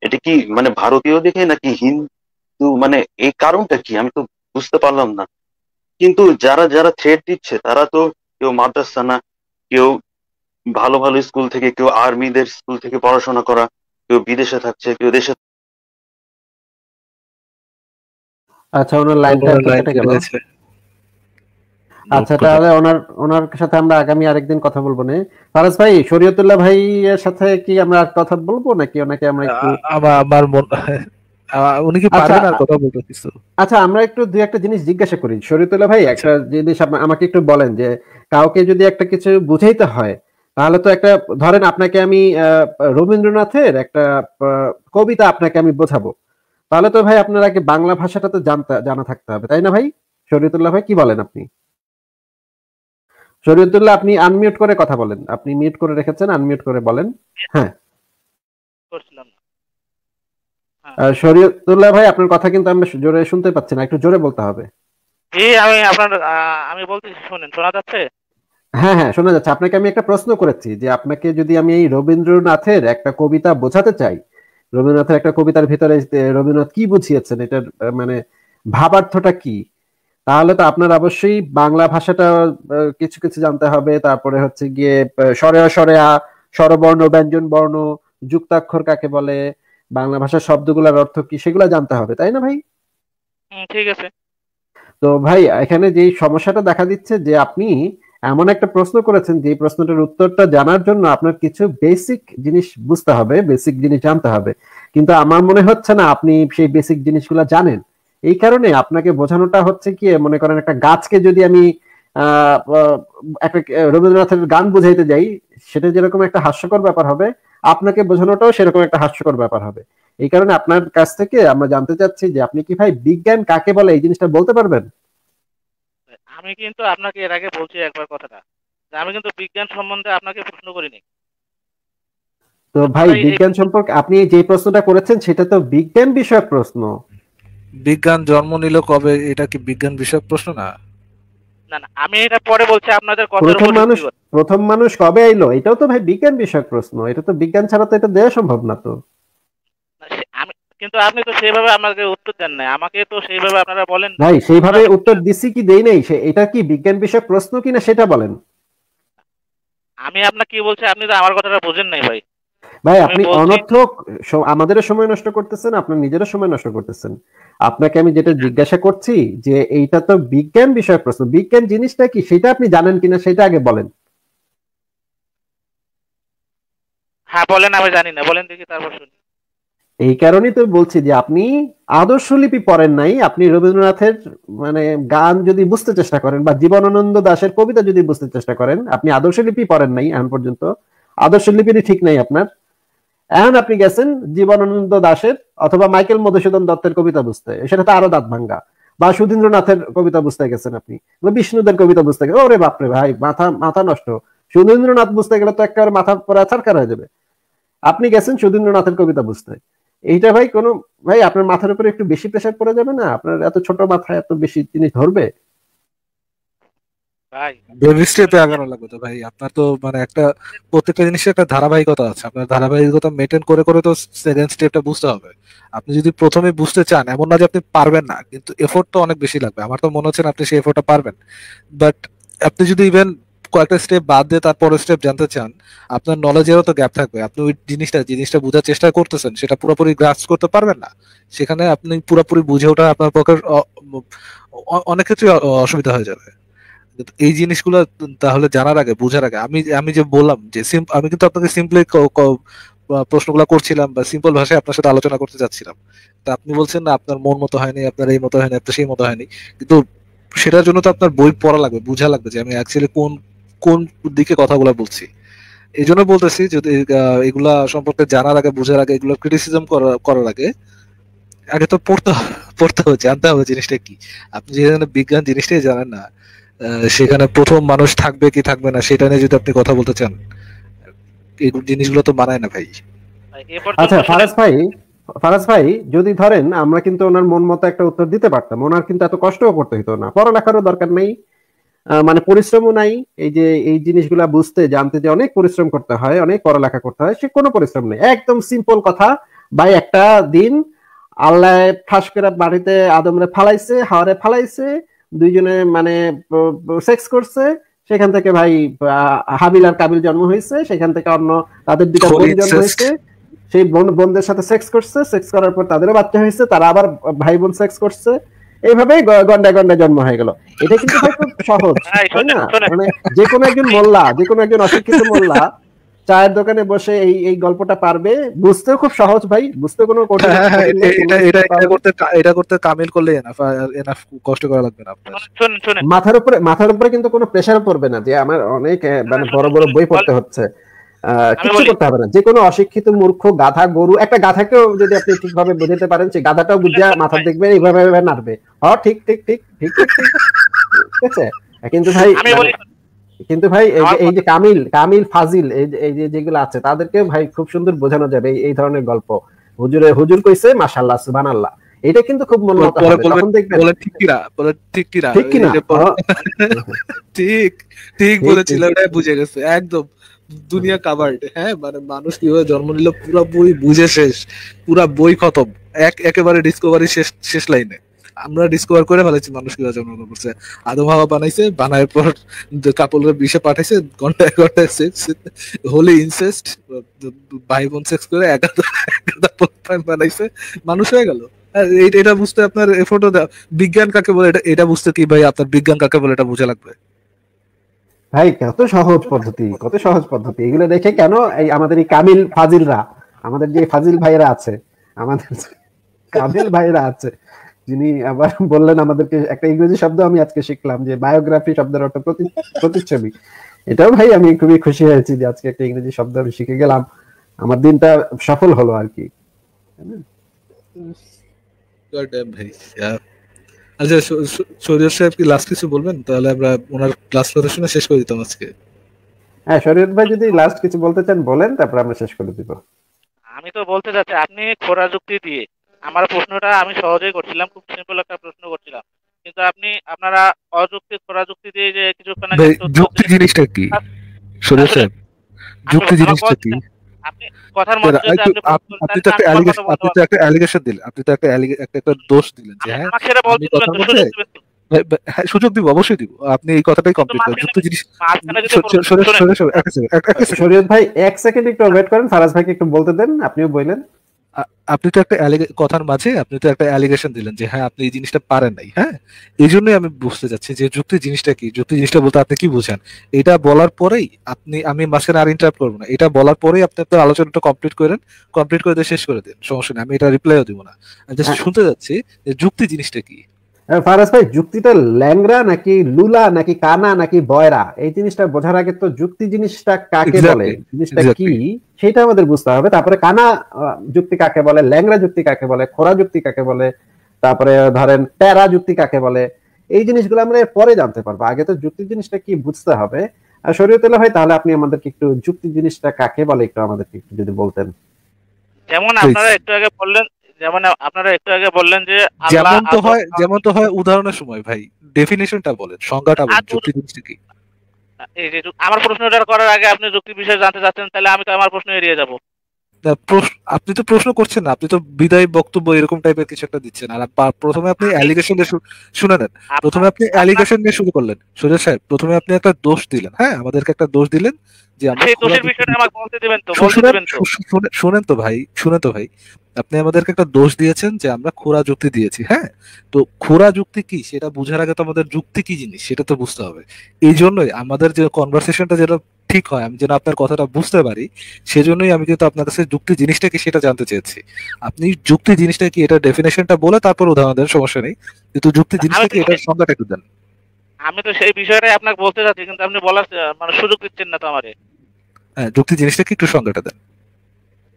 এটা কি মানে ভারতীয় দেখে নাকি হিন্দু মানে এই কারণটা কি আমি তো বুঝতে পারলাম না কিন্তু যারা যারা থ্রেট দিচ্ছে তারা তো কেউ মাদ্রাসা না কেউ ভালো ভালো স্কুল থেকে কেউ আর্মিদের স্কুল থেকে পড়াশোনা করা কেউ বিদেশে থাকছে কেউ দেশে আচ্ছা ওনার লাইনটা কেটে গেল আচ্ছা তাহলে ওনার ওনার সাথে আমরা আগামী আরেকদিন কথা বলবো না ফারাজ ভাই শরীয়তুল্লাহ ভাইয়ের সাথে কি আমরা কথা বলবো নাকি ওনাকে আমরা একটু আমার মন উনি কি আচ্ছা, পারবেন আর কথা বলতে কিছু আচ্ছা আমরা একটু দুই একটা জিনিস জিজ্ঞাসা করি শরীয়তুল্লাহ ভাই একটা আচ্ছা। জিনিস আমাকে একটু বলেন যে কাউকে যদি একটা কিছু বুঝাইতে হয় তাহলে তো একটা ধরেন আপনাকে আমি রবীন্দ্রনাথের একটা কবিতা আপনাকে আমি বোঝাবো তাহলে তো ভাই আপনার আগে বাংলা ভাষাটা তো জানা থাকতে হবে তাই না ভাই শরীয়তুল্লাহ ভাই কি বলেন আপনি শরীয়তুল্লাহ আপনি আনমিউট করে কথা বলেন আপনি মিউট করে রেখেছেন আনমিউট করে বলেন হ্যাঁ, হ্যাঁ। শরীয়তুল্লাহ ভাই আপনার কথা কিন্তু আমরা জোরে শুনতে পাচ্ছি না একটু জোরে বলতে হবে জি আমি আপনার আমি বলতেছি শুনেন শোনা যাচ্ছে হ্যাঁ হ্যাঁ শোনা যাচ্ছে আপনাকে আমি একটা প্রশ্ন করেছি যে আপনাকে যদি আমি এই রবীন্দ্রনাথের একটা কবিতা বোঝাতে চাই রবীন্দ্রনাথের একটা কবিতার ভিতরে রবীন্দ্রনাথ কি বুঝিয়েছেন এটার মানে ভাবার্থটা কি তাহলে তো আপনার অবশ্যই বাংলা ভাষাটা কিছু কিছু জানতে হবে তারপরে হচ্ছে গিয়ে সরেয়া সরেয়া স্বরবর্ণ ব্যঞ্জন বর্ণ যুক্তাক্ষর কাকে বলে বাংলা ভাষার শব্দগুলোর অর্থ কি সেগুলো জানতে হবে তাই না ভাই ঠিক আছে তো ভাই এখানে যে সমস্যাটা দেখা দিচ্ছে যে আপনি এমন একটা প্রশ্ন করেছেন যে প্রশ্নটার উত্তরটা জানার জন্য আপনার কিছু বেসিক জিনিস বুঝতে হবে বেসিক জিনিস জানতে হবে কিন্তু আমার মনে হচ্ছে না আপনি সেই বেসিক জিনিসগুলো জানেন এই কারণে আপনাকে বোঝানোটা হচ্ছে কি মনে করেন একটা গাছকে যদি আমি একটা রবীন্দ্রনাথের গান বুঝাইতে যাই সেটা যেরকম একটা হাস্যকর ব্যাপার হবে আপনাকে বোঝানোটাও সেরকম একটা হাস্যকর ব্যাপার হবে এই কারণে আপনার কাছ থেকে আমরা জানতে চাচ্ছি যে আপনি কি ভাই বিজ্ঞান কাকে বলে এই জিনিসটা বলতে পারবেন আমি কিন্তু আপনাকে এর আগে বলছি একবার কথাটা যে আমি কিন্তু বিজ্ঞান সম্বন্ধে আপনাকে প্রশ্ন করিনি তো ভাই বিজ্ঞান সম্পর্কে আপনি যে প্রশ্নটা করেছেন সেটা তো বিজ্ঞান বিষয়ক প্রশ্ন বিজ্ঞান জন্ম নিল কবে এটা কি বিজ্ঞান বিষয়ক প্রশ্ন না না না আমি এটা পরে বলছি আপনাদের কথার প্রথম মানুষ প্রথম মানুষ কবে আইলো এটাও তো ভাই বিজ্ঞান বিষয়ক প্রশ্ন এটা তো বিজ্ঞান ছাড়া তো এটা দেওয়া সম্ভব না তো কিন্তু আপনি তো সেইভাবে আমাকে উত্তর দেন নাই আমাকে তো সেইভাবে আপনারা বলেন ভাই সেইভাবে উত্তর দিছি কি দেই নাই এটা কি বিজ্ঞান বিষয়ক প্রশ্ন কিনা সেটা বলেন আমি আপনাকে কি বলছি আপনি তো আমার কথাটা বুঝেন নাই ভাই ভাই আপনি অনর্থক আমাদের সময় নষ্ট করতেছেন আপনার নিজেরও সময় নষ্ট করতেছেন আপনাকে আমি যেটা জিজ্ঞাসা করছি যে এইটা তো বিজ্ঞান বিষয়ক প্রশ্ন বিজ্ঞান জিনিসটা কি সেটা আপনি জানেন কিনা সেটা আগে বলেন হ্যাঁ বলেন আমি জানি না বলেন দেখি তারপর শুনি এই কারণে তো বলছি যে আপনি আদর্শ লিপি পড়েন নাই আপনি রবীন্দ্রনাথের মানে গান যদি বুঝতে চেষ্টা করেন বা জীবনানন্দ দাসের কবিতা যদি বুঝতে চেষ্টা করেন আপনি আদর্শ লিপি পড়েন নাই এখন পর্যন্ত আদর্শ লিপি ঠিক নাই আপনার এখন আপনি গেছেন জীবনানন্দ দাসের অথবা মাইকেল মধুসূদন দত্তের কবিতা বুঝতে সেটা তো আরো দাঁত ভাঙ্গা বা সুধীন্দ্রনাথের কবিতা বুঝতে গেছেন আপনি বা বিষ্ণুদের কবিতা বুঝতে গেলে ওরে বাপরে ভাই মাথা মাথা নষ্ট সুধীন্দ্রনাথ বুঝতে গেলে তো একটা মাথা পরে ছাড়কার হয়ে যাবে আপনি গেছেন সুধীন্দ্রনাথের কবিতা বুঝতে এইটা ভাই কোনো ভাই আপনার মাথার উপরে একটু বেশি প্রেশার পড়ে যাবে না আপনার এত ছোট মাথায় এত বেশি জিনিস ধরবে ভাই আপনার তো মানে একটা প্রত্যেকটা জিনিসের একটা ধারাবাহিকতা আছে আপনার ধারাবাহিকতা মেনটেন করে করে তো স্টেপটা বুঝতে হবে আপনি যদি প্রথমে বুঝতে চান এমন না যে আপনি পারবেন না কিন্তু এফোর্ট তো অনেক বেশি লাগবে আমার তো মনে হচ্ছে না আপনি সেই এফোর্টটা পারবেন বাট আপনি যদি ইভেন কয়েকটা স্টেপ বাদ দিয়ে তারপরে স্টেপ জানতে চান আপনার নলেজেরও তো গ্যাপ থাকবে আপনি ওই জিনিসটা জিনিসটা বোঝার চেষ্টা করতেছেন সেটা পুরোপুরি গ্রাস করতে পারবেন না সেখানে আপনি পুরোপুরি বুঝে ওঠা আপনার পক্ষে অনেক ক্ষেত্রে অসুবিধা হয়ে যাবে এই জিনিসগুলো তাহলে জানার আগে বোঝার আগে আমি আমি যে বললাম যে আমি কিন্তু আপনাকে সিম্পলি প্রশ্নগুলো করছিলাম বা সিম্পল ভাষায় আপনার সাথে আলোচনা করতে চাচ্ছিলাম তা আপনি বলছেন না আপনার মন মতো হয়নি আপনার এই মতো হয়নি আপনার সেই মতো হয়নি কিন্তু সেটার জন্য তো আপনার বই পড়া লাগবে বোঝা লাগবে যে আমি অ্যাকচুয়ালি কোন কোন দিকে কথাগুলো বলছি এই জন্য বলতেছি যদি এগুলা সম্পর্কে জানার আগে বোঝার আগে এগুলো ক্রিটিসিজম করার আগে আগে তো পড়তে পড়তে হবে জানতে হবে জিনিসটা কি আপনি যেখানে বিজ্ঞান জিনিসটাই জানেন না সেখানে প্রথম মানুষ থাকবে কি থাকবে না সেটা নিয়ে যদি আপনি কথা বলতে চান এই জিনিসগুলো তো মানায় না ভাই আচ্ছা ফারাজ ভাই ফারাজ ভাই যদি ধরেন আমরা কিন্তু ওনার মন মতো একটা উত্তর দিতে পারতাম ওনার কিন্তু এত কষ্টও করতে হতো না পড়ালেখারও দরকার নেই মানে পরিশ্রমও নাই এই যে এই জিনিসগুলা বুঝতে জানতে যে অনেক পরিশ্রম করতে হয় অনেক পড়ালেখা করতে হয় সে কোনো পরিশ্রম নেই একদম সিম্পল কথা ভাই একটা দিন আল্লাহ ফাঁস করে বাড়িতে আদমরে ফালাইছে হাওয়ারে ফালাইছে দুইজনে মানে সেক্স করছে সেখান থেকে ভাই হাবিল আর কাবিল জন্ম হয়েছে সেখান থেকে অন্য তাদের দুটো বোন জন্ম হয়েছে সেই বোন বোনদের সাথে সেক্স করছে সেক্স করার পর তাদেরও বাচ্চা হয়েছে তারা আবার ভাই বোন সেক্স করছে এইভাবে গন্ডায় গন্ডায় জন্ম হয়ে গেল এটা কিন্তু সহজ মানে যে কোনো একজন মোল্লা যে কোনো একজন অশিক্ষিত মোল্লা চায়ের দোকানে বসে এই এই গল্পটা পারবে বুঝতেও খুব সহজ ভাই বুঝতে হ্যাঁ, হ্যাঁ, কোনো এটা এটা করতে এটা করতে কামিল করলে এনাফ এনাফ কষ্ট করা লাগবে না মাথার উপরে মাথার উপরে কিন্তু কোনো প্রেসার পড়বে না যে আমার অনেক মানে বড় বড় বই পড়তে হচ্ছে কিছু করতে হবে না যে কোনো অশিক্ষিত মূর্খ গাধা গরু একটা গাধাকেও যদি আপনি ঠিকভাবে বুঝাতে পারেন সেই গাধাটাও বুঝিয়া মাথা দেখবে এইভাবে নাড়বে হ্যাঁ ঠিক ঠিক ঠিক ঠিক ঠিক আছে কিন্তু ভাই কিন্তু ভাই এই যে কামিল কামিল ফাজিল এই যে যেগুলো আছে তাদেরকে ভাই খুব সুন্দর বোঝানো যাবে এই ধরনের গল্প হুজুরে হুজুর কইছে মাশাআল্লাহ সুবহানাল্লাহ এটা কিন্তু খুব মনে তখন দেখবেন বলে ঠিক কিরা বলে ঠিক কিরা ঠিক কিনা ঠিক হ্যাঁ। ঠিক বলেছিল বুঝে গেছে একদম দুনিয়া কাভার্ড হ্যাঁ মানে মানুষ কিভাবে জন্ম নিল পুরো বই বুঝে শেষ পুরা বই খতম এক একেবারে ডিসকভারি শেষ শেষ লাইনে আমরা ডিসকভার করে ফেলেছি মানুষ কিভাবে জন্মগ্রহণ করছে আদম হাওয়া বানাইছে বানায় পর কাপড়রা বিষে পাঠাইছে ঘন্টায় ঘন্টায় সেক্স হোলি ইনসেস্ট ভাই বোন সেক্স করে একা বানাইছে মানুষ হয়ে গেল এটা বুঝতে আপনার এফোর্টও বিজ্ঞান কাকে বলে এটা এটা বুঝতে কি ভাই আপনার বিজ্ঞান কাকে বলে এটা বোঝা লাগবে ভাই কত সহজ পদ্ধতি কত সহজ পদ্ধতি এগুলো দেখে কেন এই আমাদের এই কামিল ফাজিলরা আমাদের যে ফাজিল ভাইরা আছে আমাদের কামিল ভাইরা আছে যিনি আবার বললেন আমাদেরকে একটা ইংরেজি শব্দ আমি আজকে শিখলাম যে বায়োগ্রাফি শব্দের অর্থ প্রতিচ্ছবি এটাও ভাই আমি খুবই খুশি হয়েছি যে আজকে একটা ইংরেজি শব্দ আমি শিখে গেলাম আমার দিনটা সফল হলো আর কি আচ্ছা শরীয়ত সাহেব কি লাস্ট কিছু বলবেন তাহলে আমরা ওনার ক্লাস কথা শুনে শেষ করে দিতাম আজকে হ্যাঁ শরীয়ত ভাই যদি লাস্ট কিছু বলতে চান বলেন তারপর আমরা শেষ করে দিব আমি তো বলতে চাচ্ছি আপনি খোরা যুক্তি দিয়ে আমার প্রশ্নটা আমি সহজেই করছিলাম খুব সিম্পল একটা প্রশ্ন করছিলাম কিন্তু আপনি আপনারা অযুক্তি খোরাযুক্তি দিয়ে যে কিছুক্ষণ যুক্তি জিনিসটা কি সুরেশ স্যার যুক্তি জিনিসটা কি আপনি কথার মধ্যে আপনি আপনি তো একটা অ্যালিগেশন আপনি তো একটা অ্যালিগেশন দিলেন আপনি তো একটা একটা একটা দোষ দিলেন যে হ্যাঁ আমাকে সেটা বলতে হ্যাঁ সুযোগ দিব অবশ্যই দিব আপনি এই কথাটাই কমপ্লিট করেন যুক্ত জিনিস সরে সরে সরে ভাই এক সেকেন্ড একটু ওয়েট করেন ফারাজ ভাইকে একটু বলতে দেন আপনিও বললেন আপনি তো একটা কথার মাঝে আপনি তো একটা অ্যালিগেশন দিলেন যে হ্যাঁ আপনি এই জিনিসটা পারেন নাই হ্যাঁ এই জন্যই আমি বুঝতে চাচ্ছি যে যুক্তি জিনিসটা কি যুক্তি জিনিসটা বলতে আপনি কি বুঝেন এটা বলার পরেই আপনি আমি মাঝখানে আর ইন্টারাপ্ট করবো না এটা বলার পরেই আপনি আপনার আলোচনাটা কমপ্লিট করেন কমপ্লিট করে দিয়ে শেষ করে দিন সমস্যা নেই আমি এটা রিপ্লাইও দিব না আমি জাস্ট হ্যাঁ। শুনতে চাচ্ছি যে যুক্তি জিনিসটা কি ফারাজ ভাই যুক্তিটা ল্যাংরা নাকি লুলা নাকি কানা নাকি বয়রা এই জিনিসটা বোঝার আগে তো যুক্তি জিনিসটা কাকে বলে জিনিসটা কি সেটা আমাদের বুঝতে হবে তারপরে কানা যুক্তি কাকে বলে ল্যাংরা যুক্তি কাকে বলে খোরা যুক্তি কাকে বলে তারপরে ধরেন প্যারা যুক্তি কাকে বলে এই জিনিসগুলো আমরা পরে জানতে পারবো আগে তো যুক্তি জিনিসটা কি বুঝতে হবে আর শরীয়তুল্লাহ ভাই তাহলে আপনি আমাদেরকে একটু যুক্তি জিনিসটা কাকে বলে একটু আমাদেরকে একটু যদি বলতেন যেমন আপনারা একটু আগে বললেন যেমন মানে আপনারা একটু আগে বললেন যে যেমন তো হয় যেমন তো হয় উদাহরণের সময় ভাই ডেফিনেশনটা বলেন সংজ্ঞাটা বলেন যুক্তি জিনিসটা কি এই যে আমার প্রশ্নটা করার আগে আপনি যুক্তি বিষয়ে জানতে চাচ্ছেন তাহলে আমি তো আমার প্রশ্ন এড়িয়ে যাব আপনি তো প্রশ্ন করছেন না আপনি তো বিদায় বক্তব্য এরকম টাইপের কিছু একটা দিচ্ছেন আর প্রথমে আপনি অ্যালিগেশন দিয়ে শুনে নেন প্রথমে আপনি অ্যালিগেশন দিয়ে শুরু করলেন সুজয় সাহেব প্রথমে আপনি একটা দোষ দিলেন হ্যাঁ আমাদেরকে একটা দোষ দিলেন যে আমরা শোনেন তো ভাই শুনেন তো ভাই আপনি আমাদেরকে একটা দোষ দিয়েছেন যে আমরা খোরা যুক্তি দিয়েছি হ্যাঁ তো খোরা যুক্তি কি সেটা বুঝার আগে তো আমাদের যুক্তি কি জিনিস সেটা তো বুঝতে হবে এই জন্যই আমাদের যে কনভারসেশনটা যেটা ঠিক হয় আমি যেন আপনার কথাটা বুঝতে পারি সেজন্যই আমি কিন্তু আপনার কাছে যুক্তি জিনিসটা কি সেটা জানতে চেয়েছি আপনি যুক্তি জিনিসটা কি এটা ডেফিনেশনটা বলে তারপর উদাহরণ দেন সমস্যা নেই কিন্তু যুক্তি জিনিসটা কি এটার সংজ্ঞাটা একটু দেন আমি তো সেই বিষয়টাই আপনাকে বলতে চাচ্ছি কিন্তু আপনি বলার মানে সুযোগ দিচ্ছেন না তো আমারে হ্যাঁ যুক্তি জিনিসটা কি একটু সংজ্ঞাটা দেন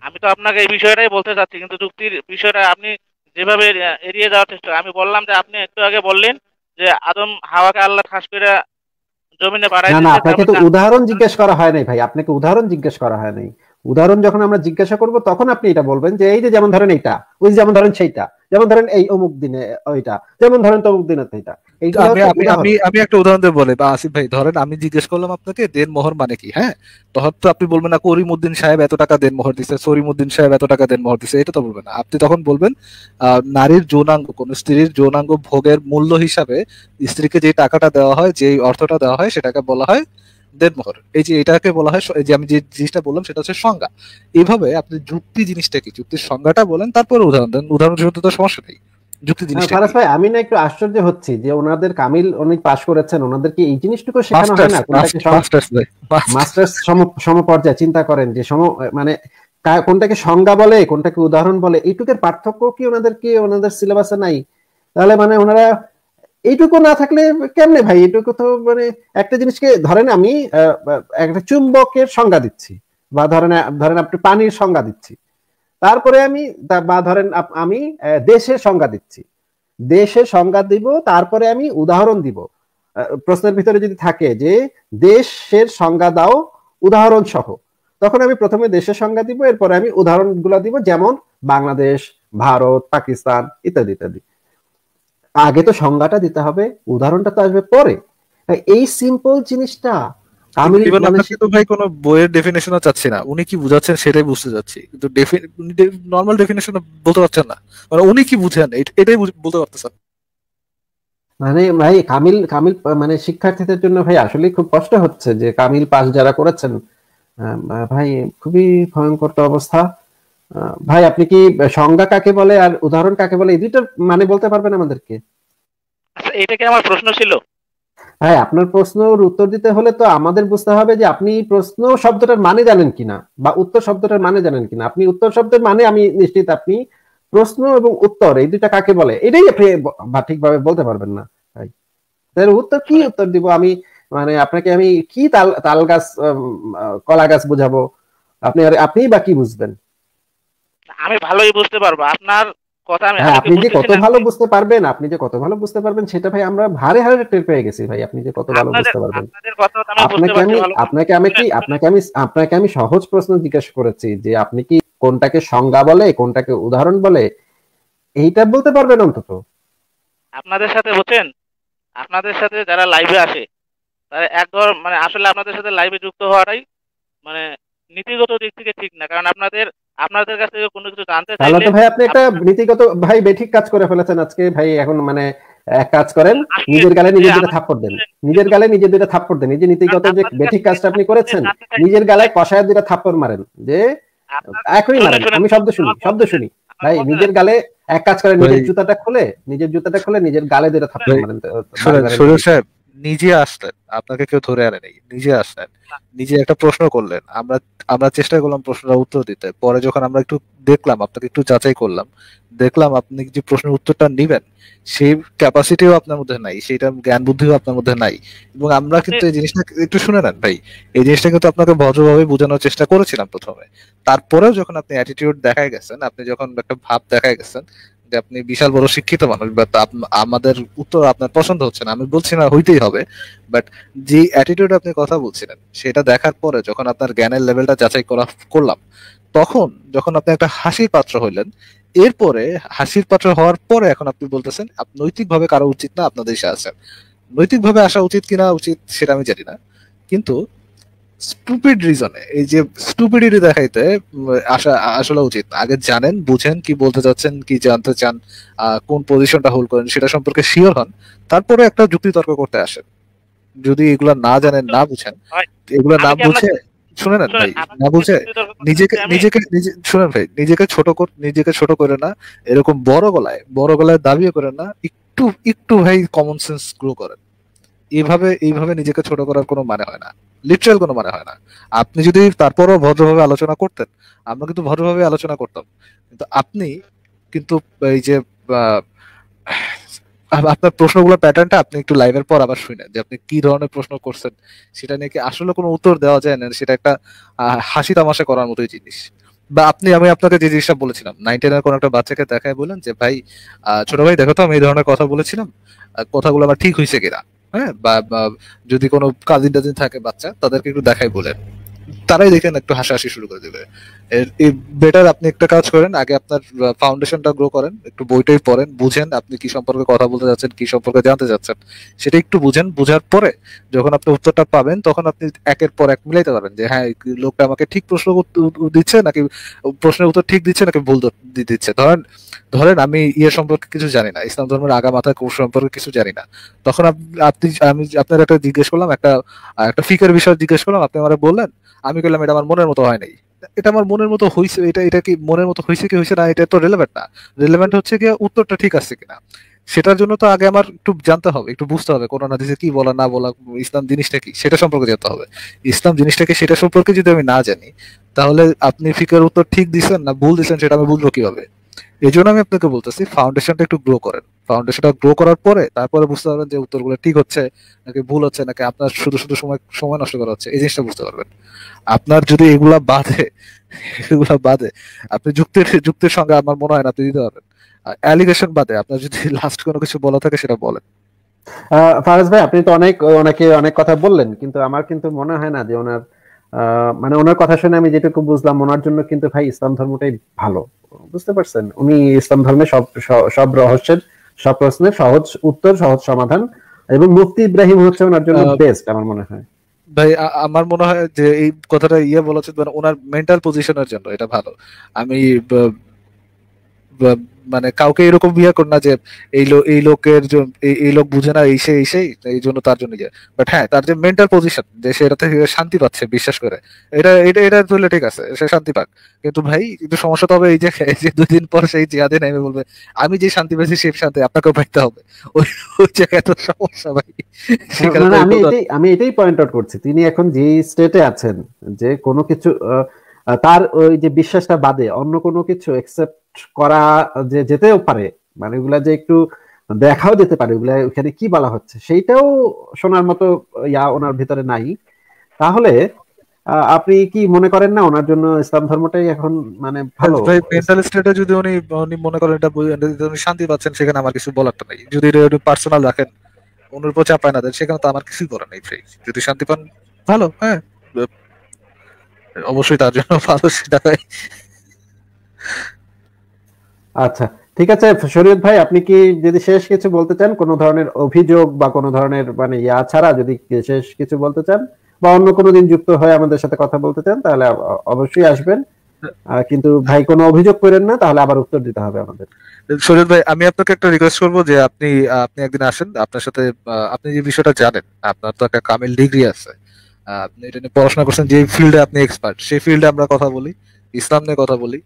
আমি তো আপনাকে এই বিষয়টাই বলতে চাচ্ছি কিন্তু চুক্তির বিষয়টা আপনি যেভাবে এড়িয়ে যাওয়ার চেষ্টা আমি বললাম যে আপনি একটু আগে বললেন যে আদম হাওয়াকে আল্লাহ খাস করে জমিনে বাড়াই না আপনাকে তো উদাহরণ জিজ্ঞেস করা হয় নাই ভাই আপনাকে উদাহরণ জিজ্ঞেস করা হয় নাই উদাহরণ যখন আমরা জিজ্ঞাসা করব তখন আপনি এটা বলবেন যে এই যে যেমন ধরেন এইটা ওই যেমন ধরেন সেইটা যেমন ধরেন এই অমুক দিনে ওইটা যেমন ধরেন তমুক দিনে এইটা আমি একটা উদাহরণ বা আসিফ ভাই ধরেন আমি জিজ্ঞেস করলাম আপনাকে দেন মোহর মানে কি হ্যাঁ তখন তো আপনি বলবেন না করিমুদ্দিন সাহেব এত টাকা দেন মোহর দিছে সরিমুদ্দিন সাহেব এত টাকা দেন মোহর দিছে এটা তো বলবেন না আপনি তখন বলবেন নারীর যৌনাঙ্গ কোন স্ত্রীর যৌনাঙ্গ ভোগের মূল্য হিসাবে স্ত্রীকে যে টাকাটা দেওয়া হয় যে অর্থটা দেওয়া হয় সেটাকে বলা হয় দেনমোহর এই যে এটাকে বলা হয় যে আমি যে জিনিসটা বললাম সেটা হচ্ছে সংজ্ঞা এইভাবে আপনি যুক্তি জিনিসটা কি যুক্তির সংজ্ঞাটা বলেন তারপরে উদাহরণ দেন উদাহরণ তো সমস্যা নেই আমি না একটু আশ্চর্য হচ্ছি যে ওনাদের কামিল অনেক করেছেন এই জিনিসটুকু শেখানো হয় না মাস্টার্স সমপর্যায়ে চিন্তা করেন যে সম মানে কোনটাকে সংজ্ঞা বলে কোনটাকে উদাহরণ বলে এইটুকের পার্থক্য কি ওনাদের কি ওনাদের সিলেবাসে নাই তাহলে মানে ওনারা এইটুকু না থাকলে কেমনে ভাই এইটুকু তো মানে একটা জিনিসকে ধরেন আমি একটা চুম্বকের সংজ্ঞা দিচ্ছি বা ধরেন ধরেন আপনি পানির সংজ্ঞা দিচ্ছি তারপরে আমি বা ধরেন আমি দেশের সংজ্ঞা দিচ্ছি দেশের সংজ্ঞা দিব তারপরে আমি উদাহরণ দিব প্রশ্নের ভিতরে যদি থাকে যে দেশের সংজ্ঞা দাও উদাহরণ সহ তখন আমি প্রথমে দেশের সংজ্ঞা দিব এরপরে আমি উদাহরণগুলো দিব যেমন বাংলাদেশ ভারত পাকিস্তান ইত্যাদি ইত্যাদি আগে তো সংজ্ঞাটা দিতে হবে উদাহরণটা তো আসবে পরে এই সিম্পল জিনিসটা আমি তো ভাই কোনো বইয়ের ডেফিনেশনও চাচ্ছি না উনি কি বুঝাচ্ছেন সেটাই বুঝতে কিন্তু নর্মাল ডেফিনেশন বলতে পারছেন না মানে উনি কি বুঝেন এটাই বলতে পারতেছেন মানে ভাই কামিল কামিল মানে শিক্ষার্থীদের জন্য ভাই আসলে খুব কষ্ট হচ্ছে যে কামিল পাস যারা করেছেন ভাই খুবই ভয়ঙ্কর অবস্থা ভাই আপনি কি সংজ্ঞা কাকে বলে আর উদাহরণ কাকে বলে এই দুইটার মানে বলতে পারবেন আমাদেরকে আচ্ছা, এটা কি আমার প্রশ্ন ছিল হ্যাঁ আপনার প্রশ্নের উত্তর দিতে হলে তো আমাদের বুঝতে হবে যে আপনি প্রশ্ন শব্দটার মানে জানেন কিনা বা উত্তর শব্দটার মানে জানেন কিনা আপনি উত্তর শব্দের মানে আমি নিশ্চিত আপনি প্রশ্ন এবং উত্তর এই দুটা কাকে বলে এটাই আপনি ঠিকভাবে বলতে পারবেন না তাহলে উত্তর কি উত্তর দিব আমি মানে আপনাকে আমি কি তাল তাল গাছ কলা গাছ বোঝাবো আপনি আপনি বা কি বুঝবেন আমি ভালোই বুঝতে পারবো আপনার হ্যাঁ, আমি সহজ প্রশ্ন জিজ্ঞাসা করেছি যে আপনি কি কোনটাকে সংজ্ঞা বলে কোনটাকে উদাহরণ বলে এইটা বলতে পারবেন অন্তত আপনাদের সাথে বলছেন আপনাদের সাথে যারা লাইভে আসে তারা মানে আসলে আপনাদের সাথে লাইভে যুক্ত হওয়াটাই মানে নীতিগত দিক থেকে ঠিক না কারণ আপনাদের আপনাদের কাছে কোনো কিছু জানতে তাহলে ভাই আপনি একটা নীতিগত ভাই বেঠিক কাজ করে ফেলেছেন আজকে ভাই এখন মানে এক কাজ করেন নিজের গালে নিজে দুটো থাপ্পড় দেন নিজের গালে নিজে দুটো থাপ্পড় দেন এই যে নীতিগত যে বেঠিক কাজটা আপনি করেছেন নিজের গালে কষায় দুটো থাপ্পড় মারেন যে এখনই মারেন আমি শব্দ শুনি শব্দ শুনি ভাই নিজের গালে এক কাজ করেন নিজের জুতাটা খুলে নিজের জুতাটা খুলে নিজের গালে দুটো থাপ্পড় মারেন সুরেশ সাহেব নিজে আসলেন আপনাকে কেউ ধরে আনে নাই নিজে আসলেন নিজে একটা প্রশ্ন করলেন আমরা আমরা চেষ্টা করলাম প্রশ্নটার উত্তর দিতে পরে যখন আমরা একটু দেখলাম আপনাকে একটু যাচাই করলাম দেখলাম আপনি যে প্রশ্নের উত্তরটা নিবেন সেই ক্যাপাসিটিও আপনার মধ্যে নাই সেইটা জ্ঞান বুদ্ধিও আপনার মধ্যে নাই এবং আমরা কিন্তু এই জিনিসটা একটু শুনে নেন ভাই এই জিনিসটা কিন্তু আপনাকে ভদ্রভাবে বোঝানোর চেষ্টা করেছিলাম প্রথমে তারপরেও যখন আপনি অ্যাটিটিউড দেখায় গেছেন আপনি যখন একটা ভাব দেখায় গেছেন যে আপনি বিশাল বড় শিক্ষিত মানুষ বাট আমাদের উত্তর আপনার পছন্দ হচ্ছে না আমি বলছি না হইতেই হবে বাট যে অ্যাটিটিউড আপনি কথা বলছিলেন সেটা দেখার পরে যখন আপনার জ্ঞানের লেভেলটা যাচাই করা করলাম তখন যখন আপনি একটা হাসির পাত্র হইলেন এরপরে হাসির পাত্র হওয়ার পরে এখন আপনি বলতেছেন নৈতিকভাবে কারো উচিত না আপনাদের দেশে আসেন নৈতিকভাবে আসা উচিত কিনা উচিত সেটা আমি জানি না কিন্তু স্টুপিড রিজনে এই যে স্টুপিডিটি দেখাইতে আসা আসলে উচিত আগে জানেন বুঝেন কি বলতে চাচ্ছেন কি জানতে চান কোন পজিশনটা হোল্ড করেন সেটা সম্পর্কে শিওর হন তারপরে একটা যুক্তি তর্ক করতে আসেন যদি এগুলো না জানেন না বুঝেন এগুলো না বুঝে শুনে নেন ভাই না বুঝে নিজেকে নিজেকে শুনেন ভাই নিজেকে ছোট নিজেকে ছোট করে না এরকম বড় গলায় বড় গলায় দাবিও করে না একটু একটু ভাই কমন সেন্স গ্রো করেন এইভাবে এইভাবে নিজেকে ছোট করার কোনো মানে হয় না লিটারাল কোনো মানে হয় না আপনি যদি তারপরও ভদ্রভাবে আলোচনা করতেন আমরা কিন্তু ভদ্রভাবে আলোচনা করতাম কিন্তু আপনি কিন্তু এই যে আপনার প্রশ্নগুলো প্যাটার্নটা আপনি একটু লাইভের পর আবার শুনেন যে আপনি কি ধরনের প্রশ্ন করছেন সেটা নিয়ে কি আসলে কোনো উত্তর দেওয়া যায় না সেটা একটা হাসি তামাশা করার মতোই জিনিস বা আপনি আমি আপনাকে যে জিনিসটা বলেছিলাম নাইন টেনের কোনো একটা বাচ্চাকে দেখায় বললেন যে ভাই ছোট ভাই দেখো তো আমি এই ধরনের কথা বলেছিলাম কথাগুলো আমার ঠিক হয়েছে কিনা হ্যাঁ বা যদি কোনো কাজিন টাজিন থাকে বাচ্চা তাদেরকে একটু দেখাই বলেন তারাই দেখেন একটু হাসাহাসি শুরু করে দেবে বেটার আপনি একটা কাজ করেন আগে আপনার ফাউন্ডেশনটা গ্রো করেন একটু বইটাই পড়েন বুঝেন আপনি কি সম্পর্কে কথা বলতে যাচ্ছেন কি সম্পর্কে জানতে যাচ্ছেন সেটা একটু বুঝেন বুঝার পরে যখন আপনি উত্তরটা পাবেন তখন আপনি একের পর এক মিলাইতে পারবেন যে হ্যাঁ লোকটা আমাকে ঠিক প্রশ্ন দিচ্ছে নাকি প্রশ্নের উত্তর ঠিক দিচ্ছে নাকি ভুল দিচ্ছে ধরেন ধরেন আমি ইয়ে সম্পর্কে কিছু জানি না ইসলাম ধর্মের আগা মাথা কোর্স সম্পর্কে কিছু জানি না তখন আপনি আমি আপনার একটা জিজ্ঞেস করলাম একটা একটা ফিকের বিষয় জিজ্ঞেস করলাম আপনি আমার বললেন আমি আমি করলাম এটা আমার মনের মতো হয় নাই এটা আমার মনের মতো হয়েছে এটা এটা কি মনের মতো হয়েছে কি হয়েছে না এটা তো রেলেভেন্ট না রেলেভেন্ট হচ্ছে কি উত্তরটা ঠিক আছে কিনা সেটার জন্য তো আগে আমার একটু জানতে হবে একটু বুঝতে হবে কোরআন হাদিসে কি বলা না বলা ইসলাম জিনিসটা কি সেটা সম্পর্কে জানতে হবে ইসলাম জিনিসটাকে সেটা সম্পর্কে যদি আমি না জানি তাহলে আপনি ফিকের উত্তর ঠিক দিচ্ছেন না ভুল দিচ্ছেন সেটা আমি বুঝবো কিভাবে এই জন্য আমি আপনাকে বলতেছি ফাউন্ডেশনটা একটু গ্রো করেন ফাউন্ডেশনটা গ্রো করার পরে তারপরে বুঝতে পারবেন যে উত্তরগুলো ঠিক হচ্ছে নাকি ভুল হচ্ছে নাকি আপনার শুধু শুধু সময় সময় নষ্ট করা হচ্ছে এই জিনিসটা বুঝতে পারবেন আপনার যদি এগুলা বাদে এগুলা বাদে আপনি যুক্তির যুক্তির সঙ্গে আমার মনে হয় না আপনি দিতে পারবেন অ্যালিগেশন বাদে আপনার যদি লাস্ট কোনো কিছু বলা থাকে সেটা বলেন ফারাজ ভাই আপনি তো অনেক অনেকে অনেক কথা বললেন কিন্তু আমার কিন্তু মনে হয় না যে ওনার মানে ওনার কথা শুনে আমি যেটুকু বুঝলাম ওনার জন্য কিন্তু ভাই ইসলাম ধর্মটাই ভালো বুঝতে পারছেন উনি ইসলাম ধর্মে সব সব রহস্যের সব প্রশ্নের সহজ উত্তর সহজ সমাধান এবং মুফতি ইব্রাহিম হচ্ছে ওনার জন্য বেস্ট আমার মনে হয় ভাই আমার মনে হয় যে এই কথাটা ইয়ে বলা উচিত মানে ওনার মেন্টাল পজিশনের জন্য এটা ভালো আমি মানে কাউকে এরকম বিয়ে কর না যে এই লোক এই লোকের এই লোক বুঝে না এই সেই সেই এই জন্য তার জন্য যে ইয়ে। বাট হ্যাঁ তার যে মেন্টাল পজিশন যে সে এটা থেকে শান্তি পাচ্ছে বিশ্বাস করে এটা এটা এটা তুলে ঠিক আছে সে শান্তি পাক কিন্তু ভাই কিন্তু সমস্যা তো হবে এই যে দুই দিন পর সেই জিয়াদে নেমে বলবে আমি যে শান্তি পেয়েছি সেই শান্তি আপনাকেও পাইতে হবে ওই ওই জায়গায় তো সমস্যা ভাই হ্যাঁ, মানে আমি এটাই আমি এটাই পয়েন্ট আউট করছি তিনি এখন যে স্টেটে আছেন যে কোনো কিছু তার ওই যে বিশ্বাসটা বাদে অন্য কোনো কিছু এক্সেপ্ট করা যে যেতেও পারে মানে ওগুলা যে একটু দেখাও যেতে পারে ওগুলা ওখানে কি বলা হচ্ছে সেইটাও শোনার মতো ইয়া ওনার ভিতরে নাই তাহলে আপনি কি মনে করেন না ওনার জন্য ইসলাম ধর্মটাই এখন মানে ভালো ভাই মেন্টাল স্টেটে যদি উনি উনি মনে করেন এটা উনি শান্তি পাচ্ছেন সেখানে আমার কিছু বলার নাই যদি এটা পার্সোনাল রাখেন ওনার উপর পায় না দেন সেখানে তো আমার কিছুই বলার নেই ভাই যদি শান্তি পান ভালো হ্যাঁ অবশ্যই তার জন্য ভালো সেটা আচ্ছা ঠিক আছে শরীয়ত ভাই আপনি কি যদি শেষ কিছু বলতে চান কোন ধরনের অভিযোগ বা কোন ধরনের মানে ইয়া ছাড়া যদি শেষ কিছু বলতে চান বা অন্য কোনো দিন যুক্ত হয়ে আমাদের সাথে কথা বলতে চান তাহলে অবশ্যই আসবেন কিন্তু ভাই কোনো অভিযোগ করেন না তাহলে আবার উত্তর দিতে হবে আমাদের সুরেশ ভাই আমি আপনাকে একটা রিকোয়েস্ট করব যে আপনি আপনি একদিন আসেন আপনার সাথে আপনি যে বিষয়টা জানেন আপনার তো একটা কামিল ডিগ্রি আছে আপনি এটা নিয়ে পড়াশোনা করছেন যে ফিল্ডে আপনি এক্সপার্ট সেই ফিল্ডে আমরা কথা বলি ইসলাম নিয়ে কথা বলি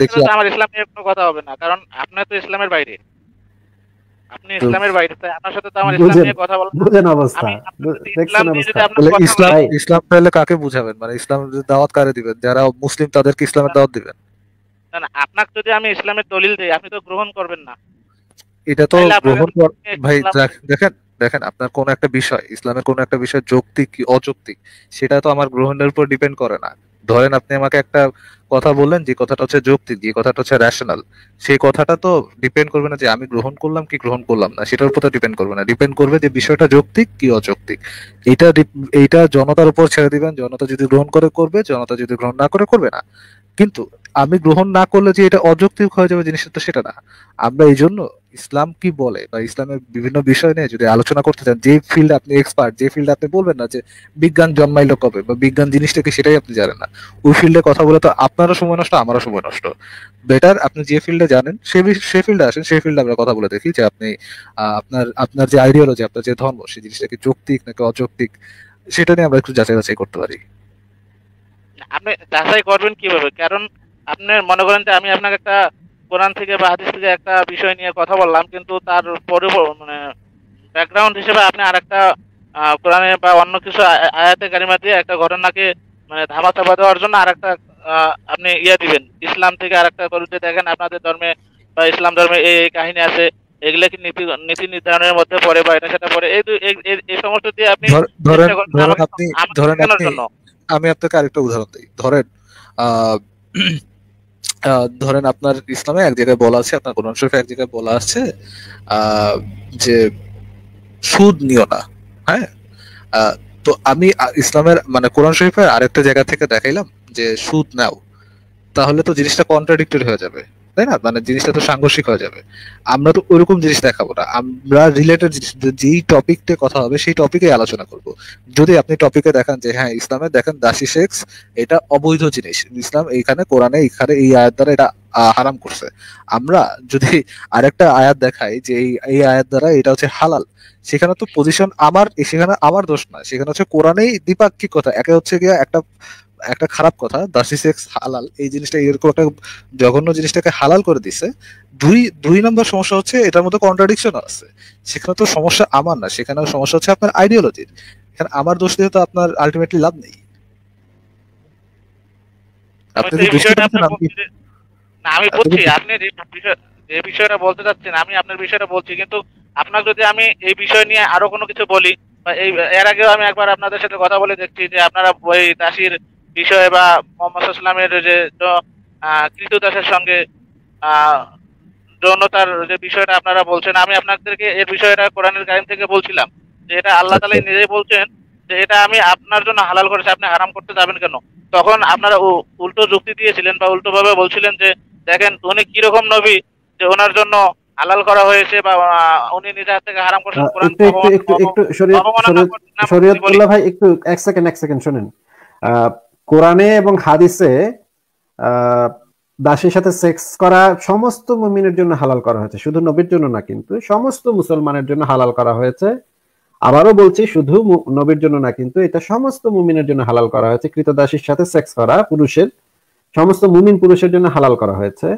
দেখি আমার ইসলাম নিয়ে কোনো কথা হবে না কারণ আপনি তো ইসলামের বাইরে আপনার দাওয়াত দিবেন না না আপনাকে যদি আমি ইসলামের দলিল আপনি তো গ্রহণ করবেন না এটা তো গ্রহণ ভাই দেখেন দেখেন আপনার কোন একটা বিষয় ইসলামের কোন একটা বিষয় যৌক্তিক কি অযৌক্তিক সেটা তো আমার গ্রহণের উপর ডিপেন্ড করে না ধরেন আপনি আমাকে একটা কথা বললেন যে কথাটা হচ্ছে যৌক্তিক যে কথাটা হচ্ছে র্যাশনাল সেই কথাটা তো ডিপেন্ড করবে না যে আমি গ্রহণ করলাম কি গ্রহণ করলাম না সেটার উপর তো ডিপেন্ড করবে না ডিপেন্ড করবে যে বিষয়টা যৌক্তিক কি অযৌক্তিক এটা এইটা জনতার উপর ছেড়ে দিবেন জনতা যদি গ্রহণ করে করবে জনতা যদি গ্রহণ না করে করবে না কিন্তু আমি গ্রহণ না করলে যে এটা অযৌক্তিক হয়ে যাবে জিনিসটা তো সেটা না আমরা এই জন্য ইসলাম কি বলে বা ইসলামের বিভিন্ন বিষয় নিয়ে যদি আলোচনা করতে চান যে ফিল্ড আপনি এক্সপার্ট যে ফিল্ড আপনি বলবেন না যে বিজ্ঞান জন্মাইল কবে বা বিজ্ঞান জিনিসটাকে সেটাই আপনি জানেন না ওই ফিল্ডে কথা বলে তো আপনারও সময় নষ্ট আমারও সময় নষ্ট বেটার আপনি যে ফিল্ডে জানেন সে সে ফিল্ডে আসেন সেই ফিল্ডে আমরা কথা বলে দেখি যে আপনি আপনার আপনার যে আইডিয়োলজি আপনার যে ধর্ম সেই জিনিসটাকে যৌক্তিক নাকি অযৌক্তিক সেটা নিয়ে আমরা একটু যাচাই বাছাই করতে পারি আপনি যাচাই করবেন কিভাবে কারণ আপনি মনে করেন যে আমি আপনাকে একটা কোরআন থেকে বা হাদিস থেকে একটা বিষয় নিয়ে কথা বললাম কিন্তু তার পরে মানে ব্যাকগ্রাউন্ড হিসেবে আপনি আর একটা কোরআনে বা অন্য কিছু আয়াতে কারিমা দিয়ে একটা ঘটনাকে মানে ধামা চাপা দেওয়ার জন্য আর একটা আপনি ইয়ে দিবেন ইসলাম থেকে আর একটা করতে দেখেন আপনাদের ধর্মে বা ইসলাম ধর্মে এই এই কাহিনী আছে এগুলা কি নীতি নীতি নির্ধারণের মধ্যে পড়ে বা এটা সেটা পড়ে এই এই সমস্ত দিয়ে আপনি ধরেন ধরেন আপনি আমি আপনাকে আরেকটা উদাহরণ দিই ধরেন আহ ধরেন আপনার ইসলামে এক জায়গায় বলা আছে আপনার কোরআন শরীফে এক জায়গায় বলা আছে যে সুদ নিও না হ্যাঁ তো আমি ইসলামের মানে কোরআন শরীফের আরেকটা জায়গা থেকে দেখাইলাম যে সুদ নাও তাহলে তো জিনিসটা কন্ট্রাডিক্টেড হয়ে যাবে তাই না মানে জিনিসটা তো সাংঘর্ষিক হয়ে যাবে আমরা তো ওরকম জিনিস দেখাবো না আমরা রিলেটেড যেই টপিকতে কথা হবে সেই টপিকে আলোচনা করব যদি আপনি টপিকে দেখান যে হ্যাঁ ইসলামে দেখেন দাসি সেক্স এটা অবৈধ জিনিস ইসলাম এখানে কোরআনে এখানে এই আয়াত দ্বারা এটা হারাম করছে আমরা যদি আরেকটা আয়াত দেখাই যে এই আয়াত দ্বারা এটা হচ্ছে হালাল সেখানে তো পজিশন আমার সেখানে আমার দোষ না সেখানে হচ্ছে কোরআনেই দ্বিপাক্ষিক কথা একে হচ্ছে গিয়ে একটা একটা খারাপ কথা দাসি সেক্স হালাল এই জিনিসটা এরকম একটা জঘন্য জিনিসটাকে হালাল করে দিছে দুই দুই নম্বর সমস্যা হচ্ছে এটার মধ্যে কন্ট্রাডিকশন আছে সেখানে তো সমস্যা আমার না সেখানে সমস্যা হচ্ছে আপনার আইডিওলজির এখানে আমার দোষ দিয়ে তো আপনার আলটিমেটলি লাভ নেই আপনি আমি বুঝছি আপনি যে বিষয়টা বলতে চাচ্ছেন আমি আপনার বিষয়টা বলছি কিন্তু আপনার যদি আমি এই বিষয় নিয়ে আরো কোনো কিছু বলি এর আগেও আমি একবার আপনাদের সাথে কথা বলে দেখছি যে আপনারা ওই দাসির বিষয়ে বা মোহাম্মদ সাল্লামের যে কৃতদাসের সঙ্গে যৌনতার যে বিষয়টা আপনারা বলছেন আমি আপনাদেরকে এর বিষয়টা কোরআনের গাইম থেকে বলছিলাম যে এটা আল্লাহ তালাই নিজেই বলছেন যে এটা আমি আপনার জন্য হালাল করেছি আপনি হারাম করতে যাবেন কেন তখন আপনারা উল্টো যুক্তি দিয়েছিলেন বা উল্টো ভাবে বলছিলেন যে দেখেন উনি কিরকম নবী যে ওনার জন্য হালাল করা হয়েছে বা উনি নিজের হাত থেকে হারাম করছেন কোরআন একটু এক সেকেন্ড এক সেকেন্ড শুনেন কোরআনে এবং হাদিসে দাসের সাথে সেক্স করা সমস্ত মুমিনের জন্য হালাল করা হয়েছে শুধু নবীর জন্য না কিন্তু সমস্ত মুসলমানের জন্য হালাল করা হয়েছে আবারও বলছি শুধু নবীর জন্য না কিন্তু এটা সমস্ত মুমিনের জন্য হালাল করা হয়েছে দাসের সাথে সেক্স করা পুরুষের সমস্ত মুমিন পুরুষের জন্য হালাল করা হয়েছে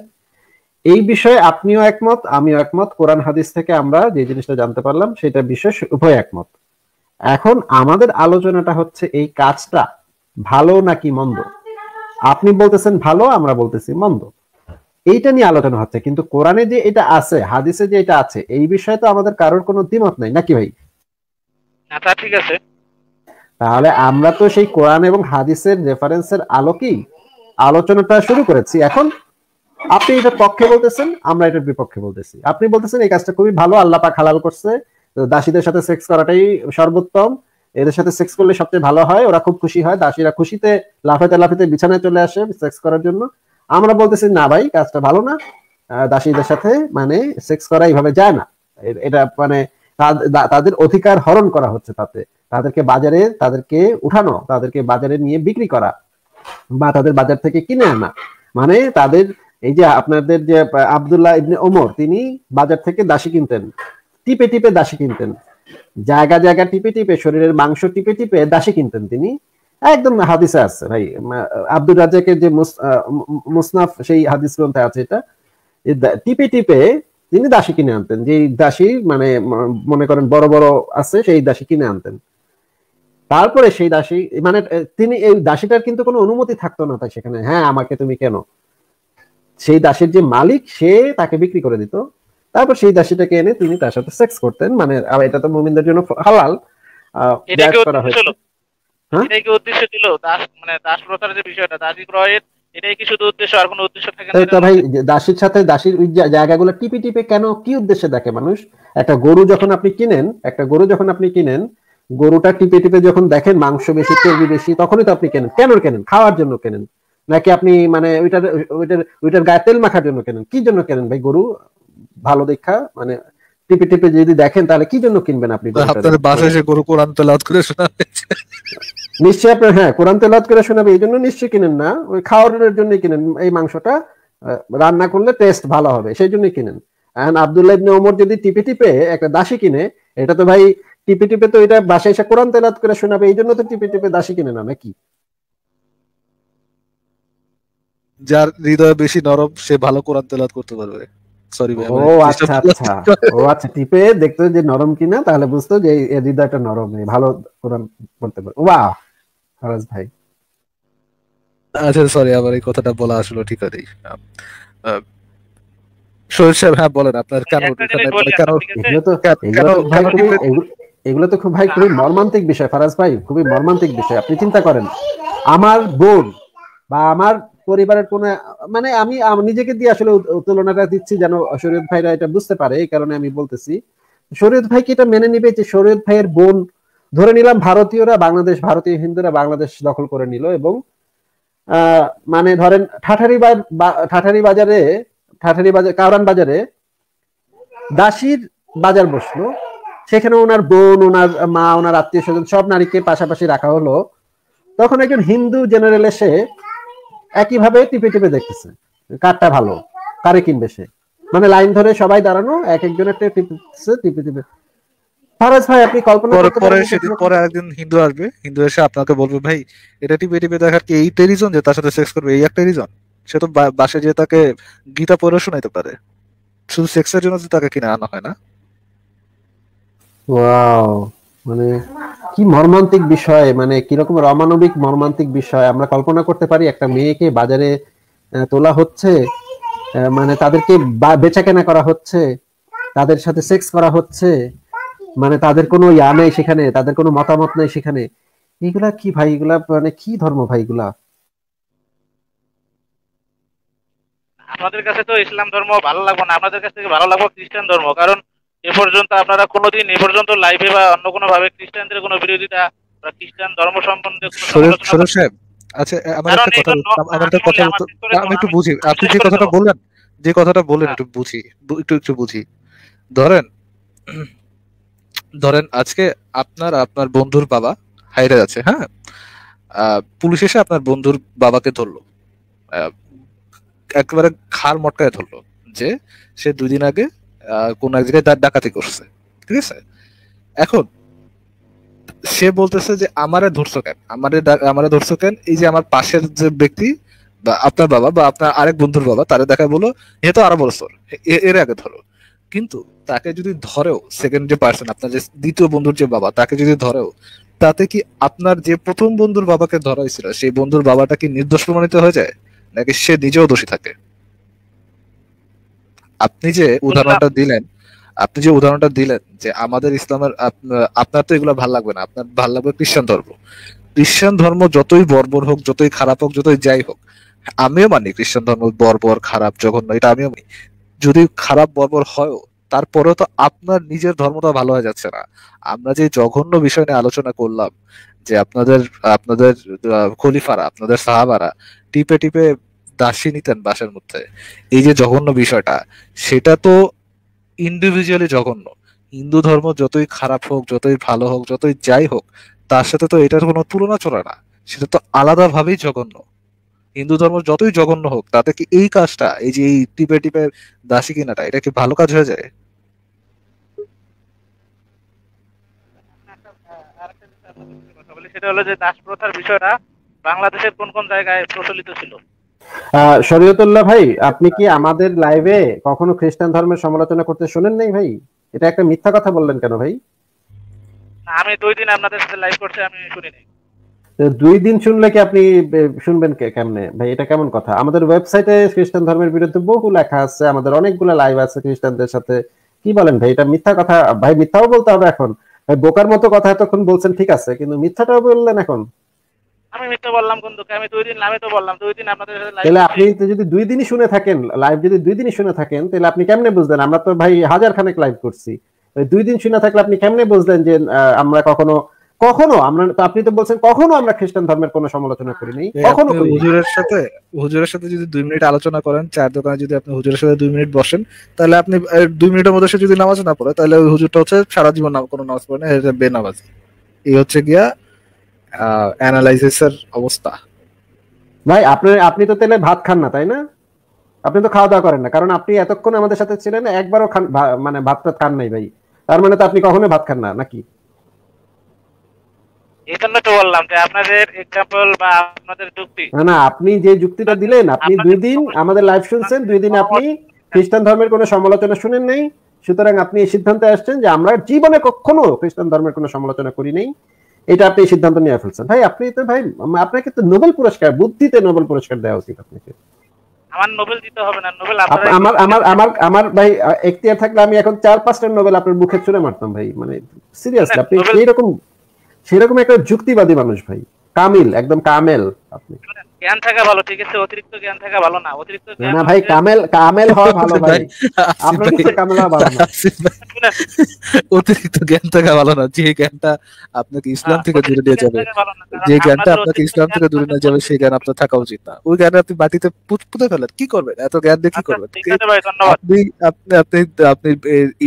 এই বিষয়ে আপনিও একমত আমিও একমত কোরআন হাদিস থেকে আমরা যে জিনিসটা জানতে পারলাম সেটা বিশেষ উভয় একমত এখন আমাদের আলোচনাটা হচ্ছে এই কাজটা ভালো নাকি মন্দ আপনি বলতেছেন ভালো আমরা বলতেছি মন্দ এইটা নিয়ে আলোচনা হচ্ছে কিন্তু কোরআনে যে এটা আছে হাদিসে যে এটা আছে এই বিষয়ে তো আমাদের কারোর কোনো দ্বিমত নাই নাকি ভাই ঠিক আছে তাহলে আমরা তো সেই কোরআন এবং হাদিসের রেফারেন্সের আলোকেই আলোচনাটা শুরু করেছি এখন আপনি এটা পক্ষে বলতেছেন আমরা এটার বিপক্ষে বলতেছি আপনি বলতেছেন এই কাজটা খুবই ভালো আল্লাহ পাক হালাল করছে দাসীদের সাথে সেক্স করাটাই সর্বোত্তম এদের সাথে সেক্স করলে সবচেয়ে ভালো হয় ওরা খুব খুশি হয় দাসীরা খুশিতে লাফাতে লাফাতে বিছানায় চলে আসে সেক্স করার জন্য আমরা বলতেছি না ভাই কাজটা ভালো না দাসীদের সাথে মানে সেক্স করা এইভাবে যায় না এটা মানে তাদের অধিকার হরণ করা হচ্ছে তাতে তাদেরকে বাজারে তাদেরকে উঠানো তাদেরকে বাজারে নিয়ে বিক্রি করা বা তাদের বাজার থেকে কিনে আনা মানে তাদের এই যে আপনাদের যে আবদুল্লাহ ইবনে ওমর তিনি বাজার থেকে দাসী কিনতেন টিপে টিপে দাসী কিনতেন জায়গা জায়গা টিপে টিপে শরীরের মাংস টিপে টিপে দাসে কিনতেন তিনি একদম হাদিসে আছে ভাই আব্দুর রাজাকের যে মুসনাফ সেই হাদিস গ্রন্থে আছে এটা টিপে টিপে তিনি দাসী কিনে আনতেন যে দাসী মানে মনে করেন বড় বড় আছে সেই দাসী কিনে আনতেন তারপরে সেই দাসী মানে তিনি এই দাসীটার কিন্তু কোনো অনুমতি থাকতো না তাই সেখানে হ্যাঁ আমাকে তুমি কেন সেই দাসের যে মালিক সে তাকে বিক্রি করে দিত তারপর সেই দাসীটাকে এনে তিনি তার সাথে সেক্স করতেন মানে এটা তো মুমিনদের জন্য হালাল হ্যাঁ? কি উদ্দেশ্য ছিল দাস মানে দাস প্রথার যে বিষয়টা দাসী ক্রয়ের এটাই কি শুধু উদ্দেশ্য আর কোনো উদ্দেশ্য থাকে না ভাই দাসীর সাথে দাসীর জায়গাগুলো টিপে কেন কি উদ্দেশ্যে দেখে মানুষ একটা গরু যখন আপনি কিনেন একটা গরু যখন আপনি কিনেন গরুটা টিপে টিপে যখন দেখেন মাংস বেশি চর্বি বেশি তখনই তো আপনি কেনেন কেন কেনেন খাওয়ার জন্য কেনেন নাকি আপনি মানে ওইটার ওইটার ওইটার গায়ে তেল মাখার জন্য কেনেন কি জন্য কেনেন ভাই গরু ভালো দেখা মানে টিপে টিপে যদি দেখেন তাহলে কি জন্য কিনবেন আপনি আপনার বাসায় এসে গরু কোরআন তেলাওয়াত করে শোনাবে আপনার হ্যাঁ কোরআন তেলাওয়াত করে শোনাবে এই জন্য নিশ্চয়ই কিনেন না ওই খাওয়ার জন্য কিনেন এই মাংসটা রান্না করলে টেস্ট ভালো হবে সেই জন্যই কিনেন আব্দুল্লাহ ইবনে ওমর যদি টিপে টিপে একটা দাসী কিনে এটা তো ভাই টিপে টিপে তো এটা বাসায় এসে কোরআন করে শোনাবে এই জন্য তো টিপে টিপে দাসী কিনে না নাকি যার হৃদয় বেশি নরম সে ভালো কোরআন তেলাত করতে পারবে সরি ও আচ্ছা আচ্ছা ও আচ্ছা টিপে দেখতো যে নরম কিনা তাহলে বুঝতো যে হৃদয়টা নরম ভালো কোরআন বলতে পারে ফারাজ ভাই আচ্ছা সরি আবার এই কথাটা বলা আসলো ঠিক আছে সাহেব হ্যাঁ বলেন আপনার কেন এগুলো তো খুব ভাই খুবই মর্মান্তিক বিষয় ফারাজ ভাই খুবই মর্মান্তিক বিষয় আপনি চিন্তা করেন আমার বোন বা আমার পরিবারের কোন মানে আমি নিজেকে দিয়ে আসলে তুলনাটা দিচ্ছি যেন শরীয়ত ভাইরা এটা বুঝতে পারে এই কারণে আমি বলতেছি শরীয়ত ভাই কি এটা মেনে নিবে যে শরীয়ত ভাইয়ের বোন ধরে নিলাম ভারতীয়রা বাংলাদেশ ভারতীয় হিন্দুরা বাংলাদেশ দখল করে নিল এবং মানে ধরেন ঠাঠারি ঠাঠারি বাজারে ঠাঠারি বাজার কারান বাজারে দাসির বাজার বসলো সেখানে ওনার বোন ওনার মা ওনার আত্মীয় স্বজন সব নারীকে পাশাপাশি রাখা হলো তখন একজন হিন্দু জেনারেল এসে একইভাবে টিপে টিপে দেখতেছে কারটা ভালো কারে কিনবে সে মানে লাইন ধরে সবাই দাঁড়ানো এক একজনের টিপে টিপে ভাই আপনি কল্পনা করতে পরে সেদিন পরে একদিন হিন্দু আসবে হিন্দু এসে আপনাকে বলবে ভাই এটা টিপে টিপে দেখার কি এই রিজন যে তার সাথে সেক্স করবে এই একটা রিজন সে তো বাসে যে তাকে গীতা পড়ে শোনাইতে পারে শুধু সেক্সের জন্য তাকে কিনে আনা হয় না ওয়াও মানে কি মর্মান্তিক বিষয় মানে কিরকম রমানবিক মর্মান্তিক বিষয় আমরা কল্পনা করতে পারি একটা মেয়েকে বাজারে তোলা হচ্ছে মানে তাদেরকে বেচা কেনা করা হচ্ছে তাদের সাথে সেক্স করা হচ্ছে মানে তাদের কোনো ইয়া নেই সেখানে তাদের কোনো মতামত নেই সেখানে এগুলা কি ভাই এগুলা মানে কি ধর্ম ভাই এগুলা আমাদের কাছে তো ইসলাম ধর্ম ভালো লাগবে না আমাদের কাছে ভালো লাগবে খ্রিস্টান ধর্ম কারণ এ পর্যন্ত আপনারা কোনোদিন এ পর্যন্ত লাইভে বা অন্য কোনো ভাবে খ্রিস্টানদের কোনো বিরোধিতা বা খ্রিস্টান ধর্ম সম্বন্ধে আচ্ছা, একটু বুঝি আপনি যে কথাটা বললেন যে কথাটা বললেন হ্যাঁ। একটু বুঝি একটু একটু বুঝি ধরেন ধরেন আজকে আপনার আপনার বন্ধুর বাবা হাইরে হ্যাঁ পুলিশ এসে আপনার বন্ধুর বাবাকে ধরলো একেবারে খার মটকায় ধরলো যে সে দুই আগে কোন এক জায়গায় তার ডাকাতি করছে ঠিক আছে এখন সে বলতেছে যে আমারে ধরছো কেন আমারে আমারে ধরছো কেন এই যে আমার পাশের যে ব্যক্তি বা আপনার বাবা বা আপনার আরেক বন্ধুর বাবা তারে দেখায় বলো হে তো আরো বড় সর এর আগে ধরো কিন্তু তাকে যদি ধরেও সেকেন্ড যে পার্সন আপনার যে দ্বিতীয় বন্ধুর যে বাবা তাকে যদি ধরেও তাতে কি আপনার যে প্রথম বন্ধুর বাবাকে ধরা হয়েছিল সেই বন্ধুর বাবাটা কি নির্দোষ প্রমাণিত হয়ে যায় নাকি সে নিজেও দোষী থাকে আপনি যে উদাহরণটা দিলেন আপনি যে উদাহরণটা দিলেন যে আমাদের ইসলামের আপনার তো এগুলো ভাল লাগবে না আপনার ভাল লাগবে খ্রিস্টান ধর্ম খ্রিস্টান ধর্ম যতই বর্বর হোক যতই খারাপ হোক যতই যাই হোক আমিও মানি খ্রিস্টান ধর্ম বর্বর খারাপ জঘন্য এটা আমিও মানি যদি খারাপ বর্বর হয় তারপরেও তো আপনার নিজের ধর্মটা ভালো হয়ে যাচ্ছে না আমরা যে জঘন্য বিষয় নিয়ে আলোচনা করলাম যে আপনাদের আপনাদের খলিফারা আপনাদের সাহাবারা টিপে টিপে দাসী নিতেন বাসার মধ্যে এই যে জঘন্য বিষয়টা সেটা তো ইন্ডিভিজুয়ালি জঘন্য হিন্দু ধর্ম যতই খারাপ হোক যতই ভালো হোক যতই যাই হোক তার সাথে তো এটার কোনো তুলনা চলে না সেটা তো আলাদাভাবেই জঘন্য হিন্দু ধর্ম যতই জঘন্য হোক তাতে কি এই কাজটা এই যে এই টিপে টিপে দাসী কিনাটা এটা কি ভালো কাজ হয়ে যায় সেটা হলো যে দাস প্রথার বিষয়টা বাংলাদেশের কোন কোন জায়গায় প্রচলিত ছিল শরীয়তুল্লাহ ভাই আপনি কি আমাদের লাইভে কখনো খ্রিস্টান ধর্মের সমালোচনা করতে শোনেন নাই ভাই এটা একটা মিথ্যা কথা বললেন কেন ভাই আমি দুই দিন আপনাদের সাথে লাইভ করছি আমি শুনিনি দুই দিন শুনলে কি আপনি শুনবেন কেমনে ভাই এটা কেমন কথা আমাদের ওয়েবসাইটে খ্রিস্টান ধর্মের বিরুদ্ধে বহু লেখা আছে আমাদের অনেকগুলো লাইভ আছে খ্রিস্টানদের সাথে কি বলেন ভাই এটা মিথ্যা কথা ভাই মিথ্যাও বলতে হবে এখন ভাই বোকার মতো কথা এতক্ষণ বলছেন ঠিক আছে কিন্তু মিথ্যাটাও বললেন এখন আপনি কেমনে বুঝলেন আমরা তো ভাই হাজার খানেক লাইভ করছি দুই দিন শুনে থাকলে আপনি কেমনে বুঝলেন যে আমরা কখনো কখনো আমরা আপনি তো বলছেন কখনো আমরা খ্রিস্টান ধর্মের কোনো সমালোচনা করিনি কখনো হুজুরের সাথে হুজুরের সাথে যদি দুই মিনিট আলোচনা করেন চার দোকানে যদি আপনি হুজুরের সাথে দুই মিনিট বসেন তাহলে আপনি দুই মিনিটের মধ্যে যদি নামাজ না পড়ে তাহলে হুজুরটা হচ্ছে সারা জীবন কোনো নামাজ পড়ে না এটা বেনামাজি এই হচ্ছে গিয়া অ্যানালাইসিসের অবস্থা ভাই আপনি আপনি তো তেলে ভাত খান না তাই না আপনি তো খাওয়া দাওয়া করেন না কারণ আপনি এতক্ষণ আমাদের সাথে ছিলেন একবারও খান মানে ভাত খান নাই ভাই তার মানে তো আপনি কখনো ভাত খান না নাকি তো বললাম যে আপনাদের এক্সাম্পল বা আপনাদের যুক্তি না না আপনি যে যুক্তিটা দিলেন আপনি দুই দিন আমাদের লাইভ শুনছেন দুই দিন আপনি খ্রিস্টান ধর্মের কোনো সমালোচনা শুনেন নাই সুতরাং আপনি এই সিদ্ধান্তে আসছেন যে আমরা জীবনে কখনো খ্রিস্টান ধর্মের কোনো সমালোচনা করি নাই এটা আপনি সিদ্ধান্ত নিয়ে ফেলছেন ভাই আপনি তো ভাই আপনাকে তো নোবেল পুরস্কার বুদ্ধিতে নোবেল পুরস্কার দেওয়া উচিত আপনাকে আমার নোবেল দিতে হবে না নোবেল আমার আমার আমার আমার ভাই এখতিয়ার থাকলে আমি এখন চার পাঁচটা নোবেল আপনার মুখে ছুঁড়ে মারতাম ভাই মানে সিরিয়াসলি আপনি এইরকম সেরকম একটা যুক্তিবাদী মানুষ ভাই কামিল একদম কামেল আপনি জ্ঞান থাকা ভালো ঠিক আছে অতিরিক্ত জ্ঞান থাকা ভালো না অতিরিক্ত জ্ঞান না ভাই কামেল কামেল হওয়া ভালো ভাই আপনার কামেল হওয়া ভালো না অতিরিক্ত জ্ঞান থাকা ভালো না যে জ্ঞানটা আপনাকে ইসলাম থেকে দূরে নিয়ে যাবে যে জ্ঞানটা আপনাকে ইসলাম থেকে দূরে নিয়ে যাবে সেই জ্ঞান আপনার থাকা উচিত না ওই জ্ঞান আপনি মাটিতে পুঁতে ফেলেন কি করবেন এত জ্ঞান দিয়ে কি আচ্ছা, করবেন আপনি আপনি আপনি আপনি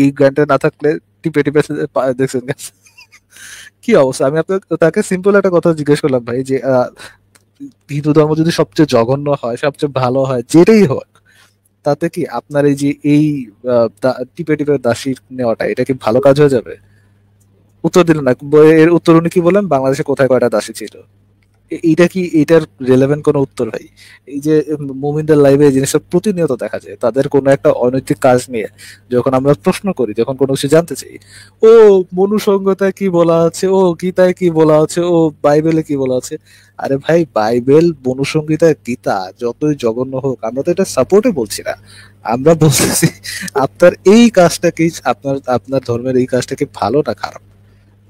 এই জ্ঞানটা না থাকলে টিপে টিপে দেখছেন কি অবস্থা আমি আপনাকে তাকে সিম্পল একটা কথা জিজ্ঞেস করলাম ভাই যে হিন্দু ধর্ম যদি সবচেয়ে জঘন্য হয় সবচেয়ে ভালো হয় যেটাই হোক তাতে কি আপনার এই যে এই টিপে টিপে দাসী নেওয়াটা এটা কি ভালো কাজ হয়ে যাবে উত্তর দিল না এর উত্তর উনি কি বলেন বাংলাদেশে কোথায় কয়টা দাসী ছিল এইটা কি এটার রেলেভেন্ট কোনো উত্তর ভাই এই যে মুমিনদের লাইভে এই জিনিসটা প্রতিনিয়ত দেখা যায় তাদের কোনো একটা অনৈতিক কাজ নিয়ে যখন আমরা প্রশ্ন করি যখন কোনো কিছু জানতে চাই ও মনুসঙ্গতায় কি বলা আছে ও গীতায় কি বলা আছে ও বাইবেলে কি বলা আছে আরে ভাই বাইবেল মনুসংগীতা গীতা যতই জঘন্য হোক আমরা তো এটা সাপোর্টে বলছি না আমরা বলতেছি আপনার এই কাজটাকে আপনার আপনার ধর্মের এই কাজটাকে ভালো না খারাপ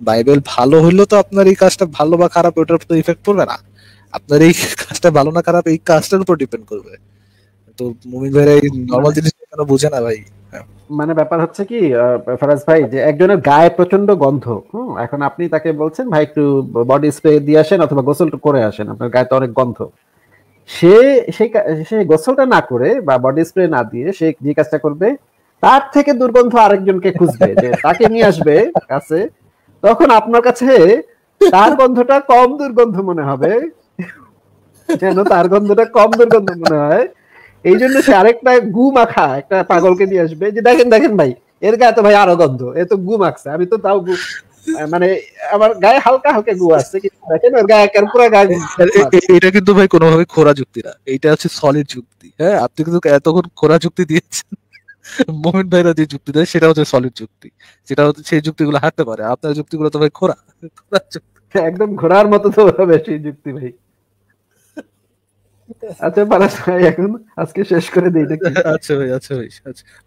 বাইবেল ভালো হইলেও তো আপনার এই কাজটা ভালো বা খারাপ ওটার উপর ইফেক্ট পড়বে না আপনার এই কাজটা ভালো না খারাপ এই কাজটার উপর ডিপেন্ড করবে তো মুমিন ভাই এই নর্মাল জিনিস কেন বুঝে না ভাই হ্যাঁ। মানে ব্যাপার হচ্ছে কি ফরাজ ভাই যে একজনের গায়ে প্রচন্ড গন্ধ এখন আপনি তাকে বলছেন ভাই একটু বডি স্প্রে দিয়ে আসেন অথবা গোসল করে আসেন আপনার গায়ে তো অনেক গন্ধ সে সেই সে গোসলটা না করে বা বডি স্প্রে না দিয়ে সে যে কাজটা করবে তার থেকে দুর্গন্ধ আরেকজনকে খুঁজবে যে তাকে নিয়ে আসবে কাছে তখন আপনার কাছে তার গন্ধটা কম দুর্গন্ধ মনে হবে যেন তার গন্ধটা কম দুর্গন্ধ মনে হয় এই জন্য সে আরেকটা গু মাখা একটা পাগলকে নিয়ে আসবে যে দেখেন দেখেন ভাই এর গায়ে তো ভাই আরো গন্ধ এ তো গু মাখছে আমি তো তাও গু মানে আমার গায়ে হালকা হালকা গু আছে দেখেন ওর গায়ে একের পুরো গায়ে এটা কিন্তু ভাই কোনোভাবে খোরা যুক্তি না এটা হচ্ছে সলিড যুক্তি হ্যাঁ আপনি কিন্তু এতক্ষণ খোরা যুক্তি দিয়েছেন মোহন ভাইরা যে যুক্তি দেয় সেটা হচ্ছে সলিড যুক্তি সেটা হচ্ছে সেই যুক্তিগুলো হারতে পারে আপনার যুক্তিগুলো তো ভাই খোরা একদম ঘোরার মতো তো হবে সেই যুক্তি ভাই আচ্ছা পারাস ভাই এখন আজকে শেষ করে দিই আচ্ছা ভাই আচ্ছা ভাই আচ্ছা